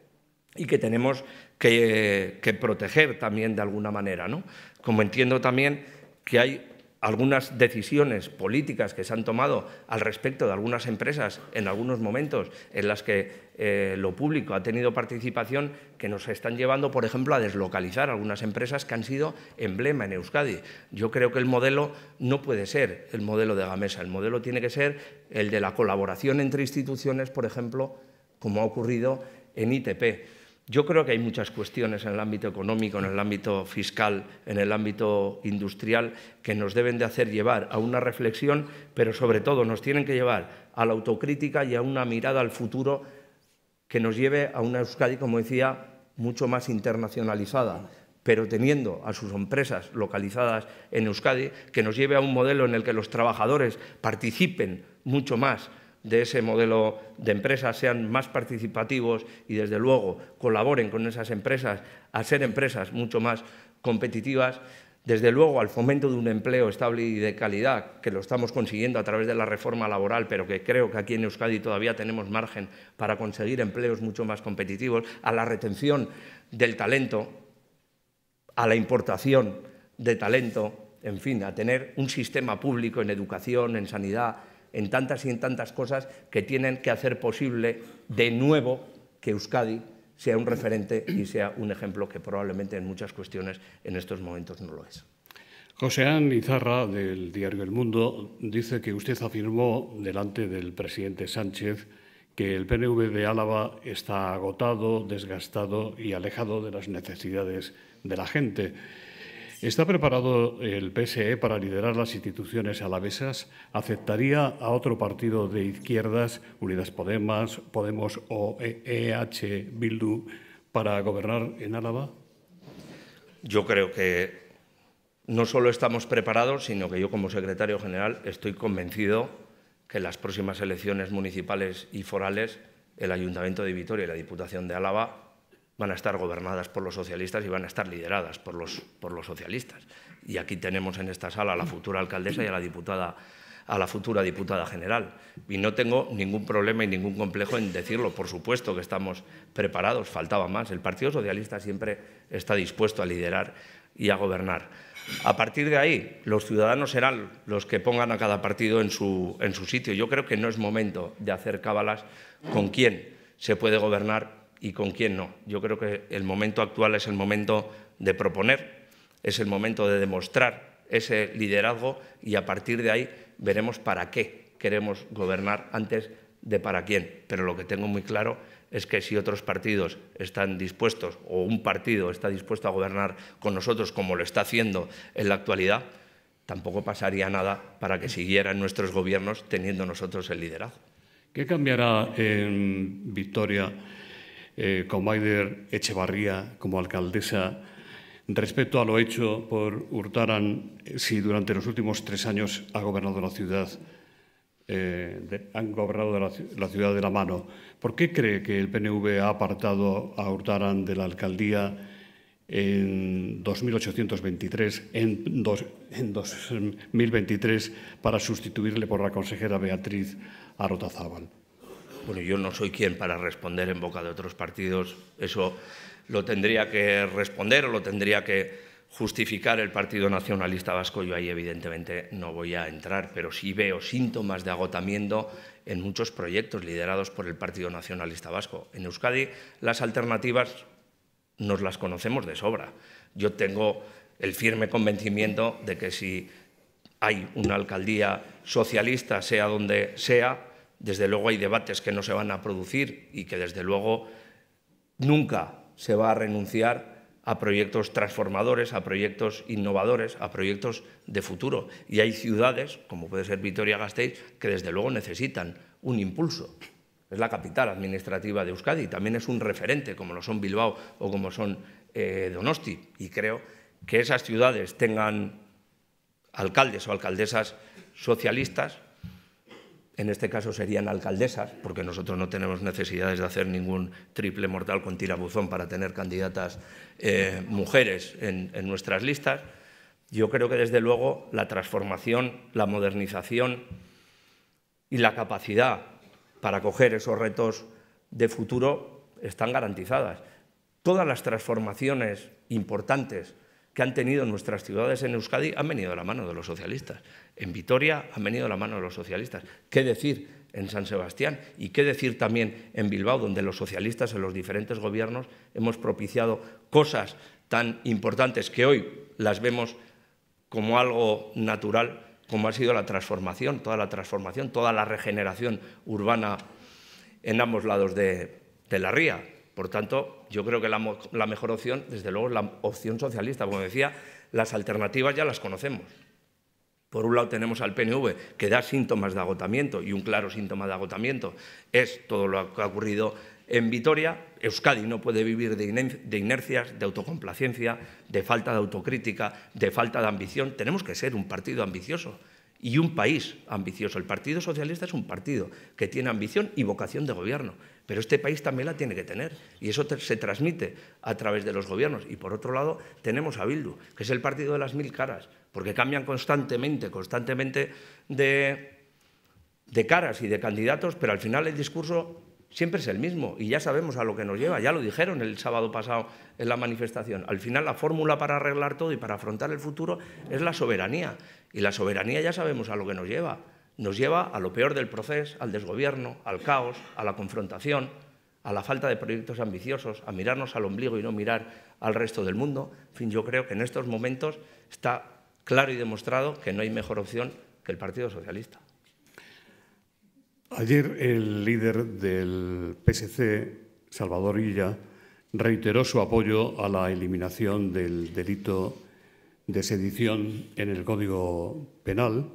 y que tenemos que, proteger también de alguna manera. Como entiendo también que hay algunas decisiones políticas que se han tomado al respecto de algunas empresas en algunos momentos en las que eh, lo público ha tenido participación que nos están llevando, por ejemplo, a deslocalizar algunas empresas que han sido emblema en Euskadi. Yo creo que el modelo no puede ser el modelo de Gamesa, el modelo tiene que ser el de la colaboración entre instituciones, por ejemplo, como ha ocurrido en ITP. Yo creo que hay muchas cuestiones en el ámbito económico, en el ámbito fiscal, en el ámbito industrial, que nos deben de hacer llevar a una reflexión, pero sobre todo nos tienen que llevar a la autocrítica y a una mirada al futuro que nos lleve a una Euskadi, como decía, mucho más internacionalizada, pero teniendo a sus empresas localizadas en Euskadi, que nos lleve a un modelo en el que los trabajadores participen mucho más de ese modelo de empresas sean más participativos y, desde luego, colaboren con esas empresas a ser empresas mucho más competitivas, desde luego al fomento de un empleo estable y de calidad, que lo estamos consiguiendo a través de la reforma laboral, pero que creo que aquí en Euskadi todavía tenemos margen para conseguir empleos mucho más competitivos, a la retención del talento, a la importación de talento, en fin, a tener un sistema público en educación, en sanidad, en tantas y en tantas cosas que tienen que hacer posible de nuevo que Euskadi sea un referente y sea un ejemplo que probablemente en muchas cuestiones en estos momentos no lo es. José Izarra, del diario El Mundo, dice que usted afirmó delante del presidente Sánchez que el PNV de Álava está agotado, desgastado y alejado de las necesidades de la gente. ¿Está preparado el PSE para liderar las instituciones alavesas? ¿Aceptaría a otro partido de izquierdas, Unidas Podemos, Podemos o EH Bildu, para gobernar en Álava? Yo creo que no solo estamos preparados, sino que yo como secretario general estoy convencido que en las próximas elecciones municipales y forales el Ayuntamiento de Vitoria y la Diputación de Álava van a estar gobernadas por los socialistas y van a estar lideradas por los, por los socialistas. Y aquí tenemos en esta sala a la futura alcaldesa y a la diputada a la futura diputada general. Y no tengo ningún problema y ningún complejo en decirlo. Por supuesto que estamos preparados, faltaba más. El Partido Socialista siempre está dispuesto a liderar y a gobernar. A partir de ahí, los ciudadanos serán los que pongan a cada partido en su, en su sitio. Yo creo que no es momento de hacer cábalas con quién se puede gobernar y con quién no. Yo creo que el momento actual es el momento de proponer, es el momento de demostrar ese liderazgo y a partir de ahí veremos para qué queremos gobernar antes de para quién. Pero lo que tengo muy claro es que si otros partidos están dispuestos o un partido está dispuesto a gobernar con nosotros como lo está haciendo en la actualidad, tampoco pasaría nada para que siguieran nuestros gobiernos teniendo nosotros el liderazgo. ¿Qué cambiará en Victoria? Eh, con Maider Echevarría como alcaldesa respecto a lo hecho por Hurtaran eh, si durante los últimos tres años ha gobernado la ciudad, eh, de, han gobernado la, ciudad de la mano. ¿Por qué cree que el PNV ha apartado a Hurtaran de la alcaldía en 2823, en, 2023, para sustituirle por la consejera Beatriz Arotazábal? Bueno, yo no soy quien para responder en boca de otros partidos. Eso lo tendría que responder o lo tendría que justificar el Partido Nacionalista Vasco. Yo ahí evidentemente no voy a entrar, pero sí veo síntomas de agotamiento en muchos proyectos liderados por el Partido Nacionalista Vasco. En Euskadi las alternativas nos las conocemos de sobra. Yo tengo el firme convencimiento de que si hay una alcaldía socialista, sea donde sea, desde luego hay debates que no se van a producir y que desde luego nunca se va a renunciar a proyectos transformadores, a proyectos innovadores, a proyectos de futuro. Y hay ciudades, como puede ser Vitoria-Gasteiz, que desde luego necesitan un impulso. Es la capital administrativa de Euskadi, también es un referente, como lo son Bilbao o como son eh, Donosti. Y creo que esas ciudades tengan alcaldes o alcaldesas socialistas en este caso serían alcaldesas, porque nosotros no tenemos necesidades de hacer ningún triple mortal con tirabuzón para tener candidatas eh, mujeres en, en nuestras listas. Yo creo que desde luego la transformación, la modernización y la capacidad para coger esos retos de futuro están garantizadas. Todas las transformaciones importantes que han tenido nuestras ciudades en Euskadi han venido de la mano de los socialistas. En Vitoria han venido de la mano de los socialistas. ¿Qué decir en San Sebastián? Y qué decir también en Bilbao, donde los socialistas en los diferentes gobiernos hemos propiciado cosas tan importantes que hoy las vemos como algo natural, como ha sido la transformación, toda la transformación, toda la regeneración urbana en ambos lados de, de la ría. Por tanto, yo creo que la, mejor opción, desde luego, es la opción socialista. Como decía, las alternativas ya las conocemos. Por un lado tenemos al PNV, que da síntomas de agotamiento, y un claro síntoma de agotamiento es todo lo que ha ocurrido en Vitoria. Euskadi no puede vivir de inercias, de autocomplacencia, de falta de autocrítica, de falta de ambición. Tenemos que ser un partido ambicioso y un país ambicioso. El Partido Socialista es un partido que tiene ambición y vocación de gobierno pero este país también la tiene que tener y eso se transmite a través de los gobiernos. Y por otro lado tenemos a Bildu, que es el partido de las mil caras, porque cambian constantemente, constantemente de, de caras y de candidatos, pero al final el discurso siempre es el mismo y ya sabemos a lo que nos lleva, ya lo dijeron el sábado pasado en la manifestación. Al final la fórmula para arreglar todo y para afrontar el futuro es la soberanía y la soberanía ya sabemos a lo que nos lleva nos lleva a lo peor del proceso, al desgobierno, al caos, a la confrontación, a la falta de proyectos ambiciosos, a mirarnos al ombligo y no mirar al resto del mundo. En fin, yo creo que en estos momentos está claro y demostrado que no hay mejor opción que el Partido Socialista. Ayer el líder del PSC, Salvador Illa, reiteró su apoyo a la eliminación del delito de sedición en el Código Penal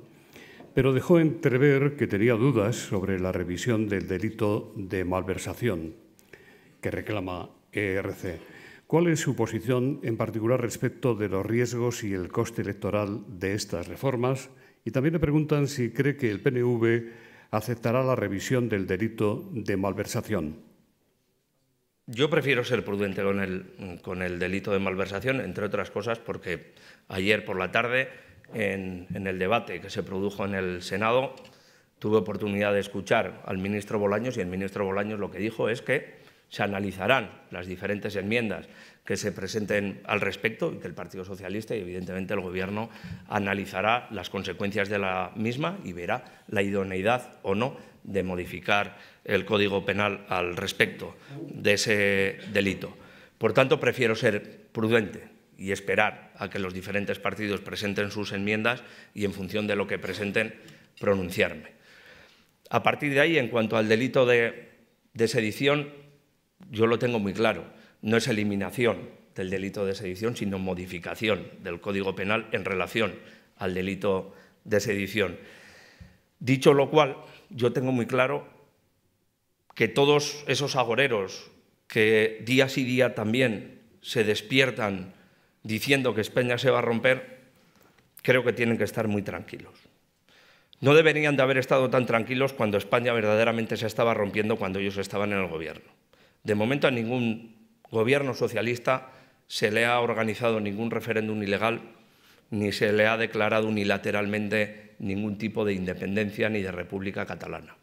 pero dejó entrever que tenía dudas sobre la revisión del delito de malversación que reclama ERC. ¿Cuál es su posición en particular respecto de los riesgos y el coste electoral de estas reformas? Y también le preguntan si cree que el PNV aceptará la revisión del delito de malversación. Yo prefiero ser prudente con el, con el delito de malversación, entre otras cosas porque ayer por la tarde en, el debate que se produjo en el Senado, tuve oportunidad de escuchar al ministro Bolaños y el ministro Bolaños lo que dijo es que se analizarán las diferentes enmiendas que se presenten al respecto y que el Partido Socialista y, evidentemente, el Gobierno analizará las consecuencias de la misma y verá la idoneidad o no de modificar el Código Penal al respecto de ese delito. Por tanto, prefiero ser prudente y esperar a que los diferentes partidos presenten sus enmiendas y en función de lo que presenten pronunciarme. A partir de ahí, en cuanto al delito de, sedición, yo lo tengo muy claro. No es eliminación del delito de sedición, sino modificación del Código Penal en relación al delito de sedición. Dicho lo cual, yo tengo muy claro que todos esos agoreros que día sí día también se despiertan diciendo que España se va a romper, creo que tienen que estar muy tranquilos. No deberían de haber estado tan tranquilos cuando España verdaderamente se estaba rompiendo cuando ellos estaban en el gobierno. De momento a ningún gobierno socialista se le ha organizado ningún referéndum ilegal ni se le ha declarado unilateralmente ningún tipo de independencia ni de república catalana.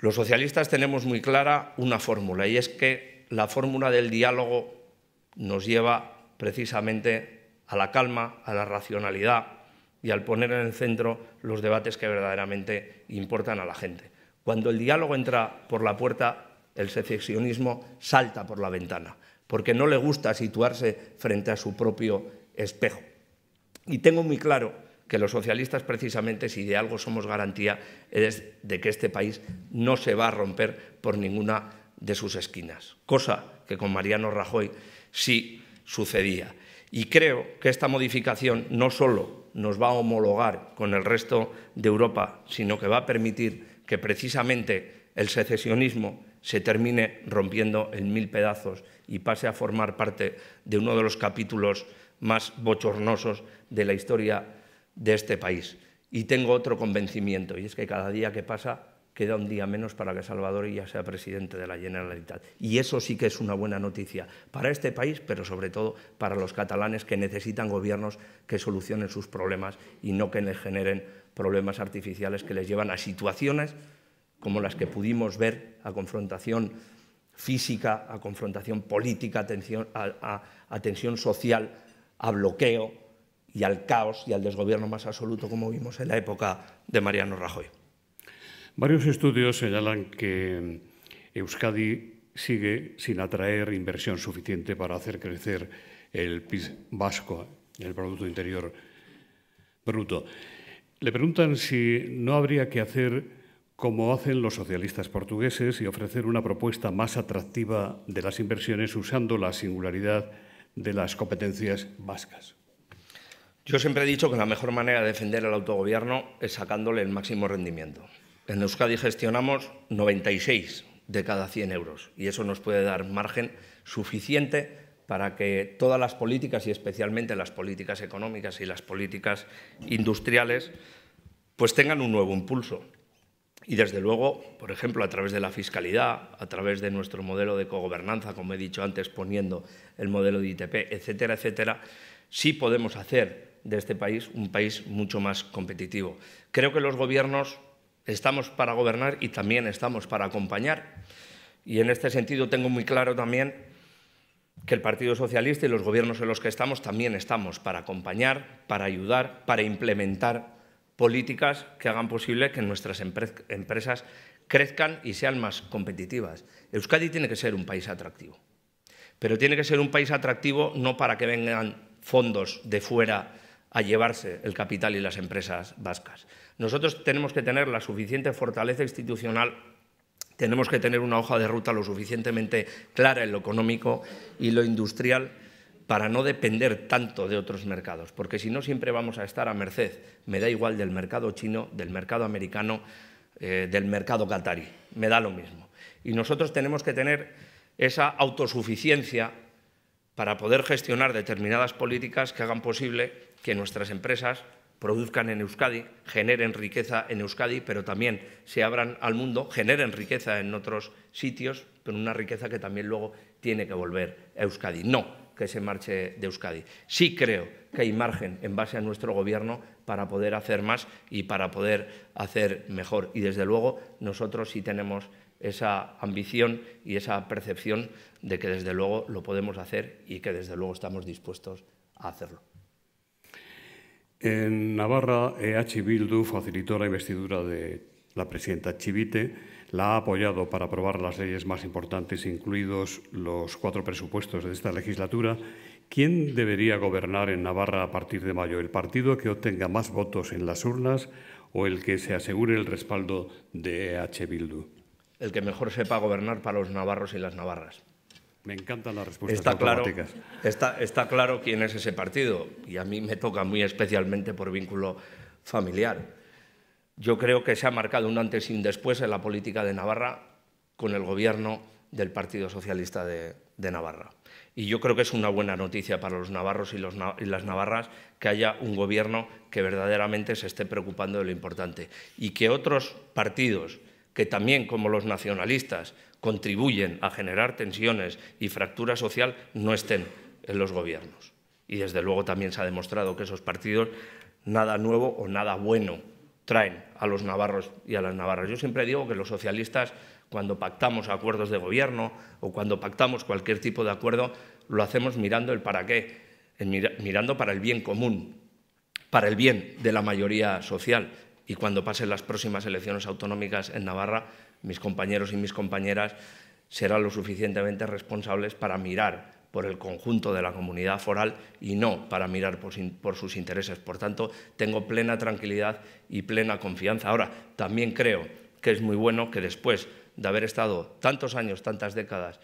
Los socialistas tenemos muy clara una fórmula y es que la fórmula del diálogo nos lleva precisamente a la calma, a la racionalidad y al poner en el centro los debates que verdaderamente importan a la gente. Cuando el diálogo entra por la puerta, el secesionismo salta por la ventana, porque no le gusta situarse frente a su propio espejo. Y tengo muy claro que los socialistas precisamente, si de algo somos garantía, es de que este país no se va a romper por ninguna de sus esquinas, cosa que con Mariano Rajoy sí sucedía. Y creo que esta modificación no solo nos va a homologar con el resto de Europa, sino que va a permitir que precisamente el secesionismo se termine rompiendo en mil pedazos y pase a formar parte de uno de los capítulos más bochornosos de la historia de este país. Y tengo otro convencimiento, y es que cada día que pasa queda un día menos para que Salvador ya sea presidente de la Generalitat. Y eso sí que es una buena noticia para este país, pero sobre todo para los catalanes que necesitan gobiernos que solucionen sus problemas y no que les generen problemas artificiales que les llevan a situaciones como las que pudimos ver, a confrontación física, a confrontación política, a a tensión social, a bloqueo y al caos y al desgobierno más absoluto como vimos en la época de Mariano Rajoy. Varios estudios señalan que Euskadi sigue sin atraer inversión suficiente para hacer crecer el PIB vasco, el Producto Interior Bruto. Le preguntan si no habría que hacer como hacen los socialistas portugueses y ofrecer una propuesta más atractiva de las inversiones usando la singularidad de las competencias vascas. Yo siempre he dicho que la mejor manera de defender el autogobierno es sacándole el máximo rendimiento. En Euskadi gestionamos 96 de cada 100 euros y eso nos puede dar margen suficiente para que todas las políticas y especialmente las políticas económicas y las políticas industriales pues tengan un nuevo impulso. Y desde luego, por ejemplo, a través de la fiscalidad, a través de nuestro modelo de cogobernanza, como he dicho antes, poniendo el modelo de ITP, etcétera, etcétera, sí podemos hacer de este país un país mucho más competitivo. Creo que los gobiernos Estamos para gobernar y también estamos para acompañar. Y en este sentido tengo muy claro también que el Partido Socialista y los gobiernos en los que estamos también estamos para acompañar, para ayudar, para implementar políticas que hagan posible que nuestras empresas crezcan y sean más competitivas. Euskadi tiene que ser un país atractivo, pero tiene que ser un país atractivo no para que vengan fondos de fuera a llevarse el capital y las empresas vascas, nosotros tenemos que tener la suficiente fortaleza institucional tenemos que tener una hoja de ruta lo suficientemente clara en lo económico y lo industrial para no depender tanto de otros mercados, porque si no siempre vamos a estar a merced, me da igual del mercado chino, del mercado americano, eh, del mercado qatarí, me da lo mismo. Y nosotros tenemos que tener esa autosuficiencia para poder gestionar determinadas políticas que hagan posible que nuestras empresas produzcan en Euskadi, generen riqueza en Euskadi, pero también se abran al mundo, generen riqueza en otros sitios, pero una riqueza que también luego tiene que volver a Euskadi. No que se marche de Euskadi. Sí creo que hay margen en base a nuestro Gobierno para poder hacer más y para poder hacer mejor. Y desde luego nosotros sí tenemos esa ambición y esa percepción de que desde luego lo podemos hacer y que desde luego estamos dispuestos a hacerlo. En Navarra, EH Bildu facilitó la investidura de la presidenta Chivite, la ha apoyado para aprobar las leyes más importantes, incluidos los cuatro presupuestos de esta legislatura. ¿Quién debería gobernar en Navarra a partir de mayo? ¿El partido que obtenga más votos en las urnas o el que se asegure el respaldo de EH Bildu? El que mejor sepa gobernar para los navarros y las navarras. Me encantan las respuestas está claro, está, claro quién es ese partido y a mí me toca muy especialmente por vínculo familiar. Yo creo que se ha marcado un antes y un después en la política de Navarra con el gobierno del Partido Socialista de, Navarra. Y yo creo que es una buena noticia para los navarros y las navarras que haya un gobierno que verdaderamente se esté preocupando de lo importante y que otros partidos que también, como los nacionalistas, contribuyen a generar tensiones y fractura social no estén en los gobiernos. Y desde luego también se ha demostrado que esos partidos nada nuevo o nada bueno traen a los navarros y a las navarras. Yo siempre digo que los socialistas, cuando pactamos acuerdos de gobierno o cuando pactamos cualquier tipo de acuerdo, lo hacemos mirando el para qué, mirando para el bien común, para el bien de la mayoría social. Y cuando pasen las próximas elecciones autonómicas en Navarra, mis compañeros y mis compañeras serán lo suficientemente responsables para mirar por el conjunto de la comunidad foral y no para mirar por, sus intereses. Por tanto, tengo plena tranquilidad y plena confianza. Ahora, también creo que es muy bueno que después de haber estado tantos años, tantas décadas,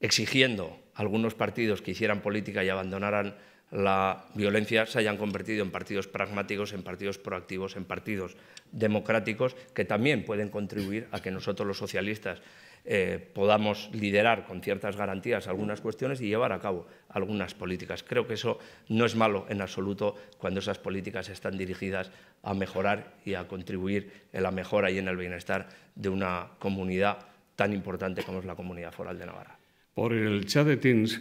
exigiendo a algunos partidos que hicieran política y abandonaran la violencia se hayan convertido en partidos pragmáticos, en partidos proactivos, en partidos democráticos, que también pueden contribuir a que nosotros los socialistas eh, podamos liderar con ciertas garantías algunas cuestiones y llevar a cabo algunas políticas. Creo que eso no es malo en absoluto cuando esas políticas están dirigidas a mejorar y a contribuir en la mejora y en el bienestar de una comunidad tan importante como es la comunidad foral de Navarra. Por el chat de Teams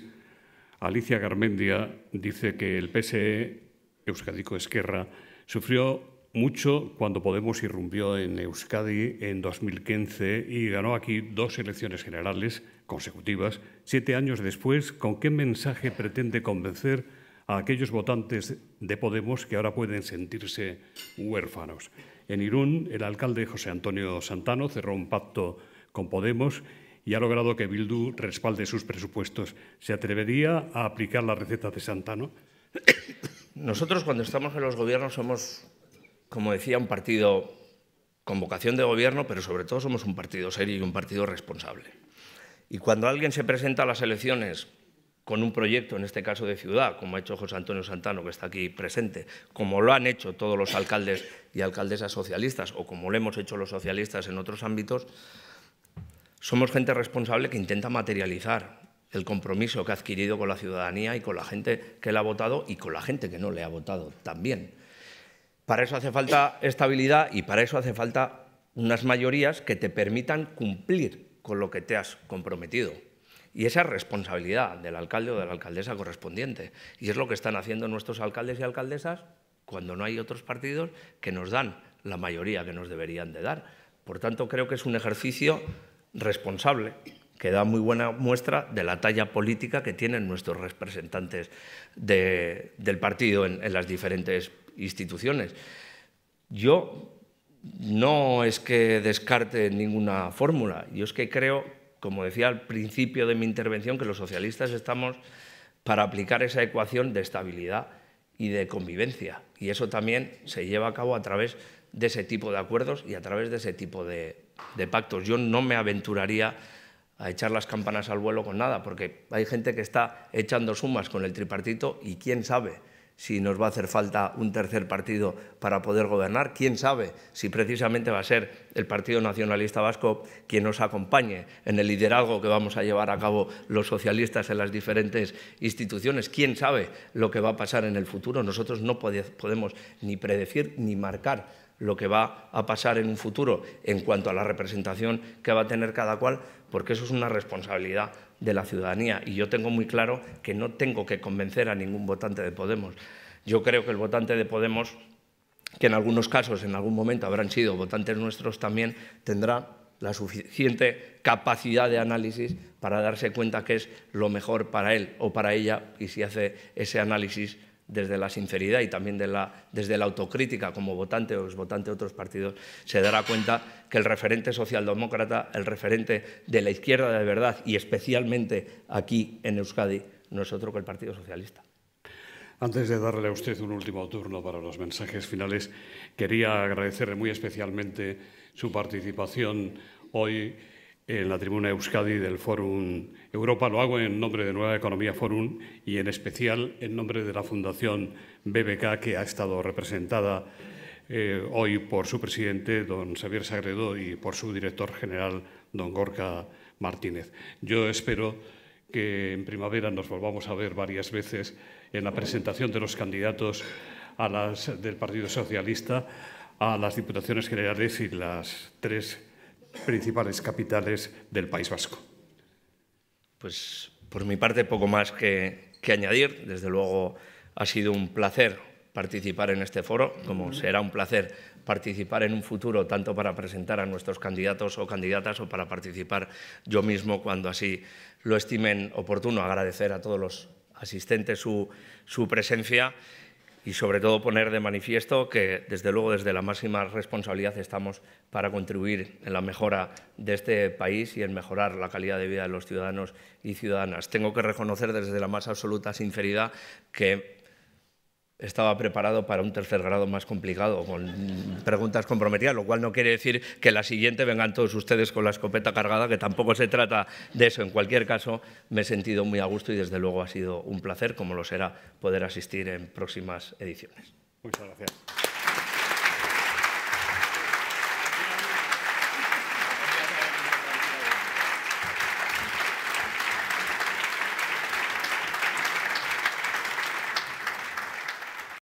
Alicia Garmendia dice que el PSE, Euskadico Esquerra, sufrió mucho cuando Podemos irrumpió en Euskadi en 2015 y ganó aquí dos elecciones generales consecutivas. Siete años después, ¿con qué mensaje pretende convencer a aquellos votantes de Podemos que ahora pueden sentirse huérfanos? En Irún, el alcalde José Antonio Santano cerró un pacto con Podemos y ha logrado que Bildu respalde sus presupuestos. ¿Se atrevería a aplicar la receta de Santano? Nosotros cuando estamos en los gobiernos somos, como decía, un partido con vocación de gobierno, pero sobre todo somos un partido serio y un partido responsable. Y cuando alguien se presenta a las elecciones con un proyecto, en este caso de ciudad, como ha hecho José Antonio Santano, que está aquí presente, como lo han hecho todos los alcaldes y alcaldesas socialistas, o como lo hemos hecho los socialistas en otros ámbitos, somos gente responsable que intenta materializar el compromiso que ha adquirido con la ciudadanía y con la gente que le ha votado y con la gente que no le ha votado también. Para eso hace falta estabilidad y para eso hace falta unas mayorías que te permitan cumplir con lo que te has comprometido. Y esa responsabilidad del alcalde o de la alcaldesa correspondiente. Y es lo que están haciendo nuestros alcaldes y alcaldesas cuando no hay otros partidos que nos dan la mayoría que nos deberían de dar. Por tanto, creo que es un ejercicio responsable, que da muy buena muestra de la talla política que tienen nuestros representantes del partido en, en las diferentes instituciones. Yo no es que descarte ninguna fórmula, yo es que creo, como decía al principio de mi intervención, que los socialistas estamos para aplicar esa ecuación de estabilidad y de convivencia. Y eso también se lleva a cabo a través de ese tipo de acuerdos y a través de ese tipo de, de pactos. Yo no me aventuraría a echar las campanas al vuelo con nada, porque hay gente que está echando sumas con el tripartito y quién sabe si nos va a hacer falta un tercer partido para poder gobernar, quién sabe si precisamente va a ser el Partido Nacionalista Vasco quien nos acompañe en el liderazgo que vamos a llevar a cabo los socialistas en las diferentes instituciones, quién sabe lo que va a pasar en el futuro. Nosotros no podemos ni predecir ni marcar lo que va a pasar en un futuro en cuanto a la representación que va a tener cada cual, porque eso es una responsabilidad de la ciudadanía. Y yo tengo muy claro que no tengo que convencer a ningún votante de Podemos. Yo creo que el votante de Podemos, que en algunos casos, en algún momento habrán sido votantes nuestros también, tendrá la suficiente capacidad de análisis para darse cuenta que es lo mejor para él o para ella y si hace ese análisis desde la sinceridad y también desde la autocrítica como votante o votante de otros partidos, se dará cuenta que el referente socialdemócrata, el referente de la izquierda de verdad y especialmente aquí en Euskadi, no es otro que el Partido Socialista. Antes de darle a usted un último turno para los mensajes finales, quería agradecerle muy especialmente su participación hoy en la tribuna Euskadi del Fórum Europa. Lo hago en nombre de Nueva Economía Forum y en especial en nombre de la Fundación BBK, que ha estado representada eh, hoy por su presidente, don Xavier Sagredo, y por su director general, don Gorka Martínez. Yo espero que en primavera nos volvamos a ver varias veces en la presentación de los candidatos del Partido Socialista a las diputaciones generales y las tres principales capitales del País Vasco. Pues por mi parte poco más que, añadir. Desde luego ha sido un placer participar en este foro, como será un placer participar en un futuro, tanto para presentar a nuestros candidatos o candidatas o para participar yo mismo cuando así lo estimen oportuno. Agradecer a todos los asistentes su, su presencia y sobre todo poner de manifiesto que desde luego desde la máxima responsabilidad estamos para contribuir en la mejora de este país y en mejorar la calidad de vida de los ciudadanos y ciudadanas. Tengo que reconocer desde la más absoluta sinceridad que estaba preparado para un tercer grado más complicado, con preguntas comprometidas, lo cual no quiere decir que la siguiente vengan todos ustedes con la escopeta cargada, que tampoco se trata de eso. En cualquier caso, me he sentido muy a gusto y desde luego ha sido un placer, como lo será poder asistir en próximas ediciones. Muchas gracias.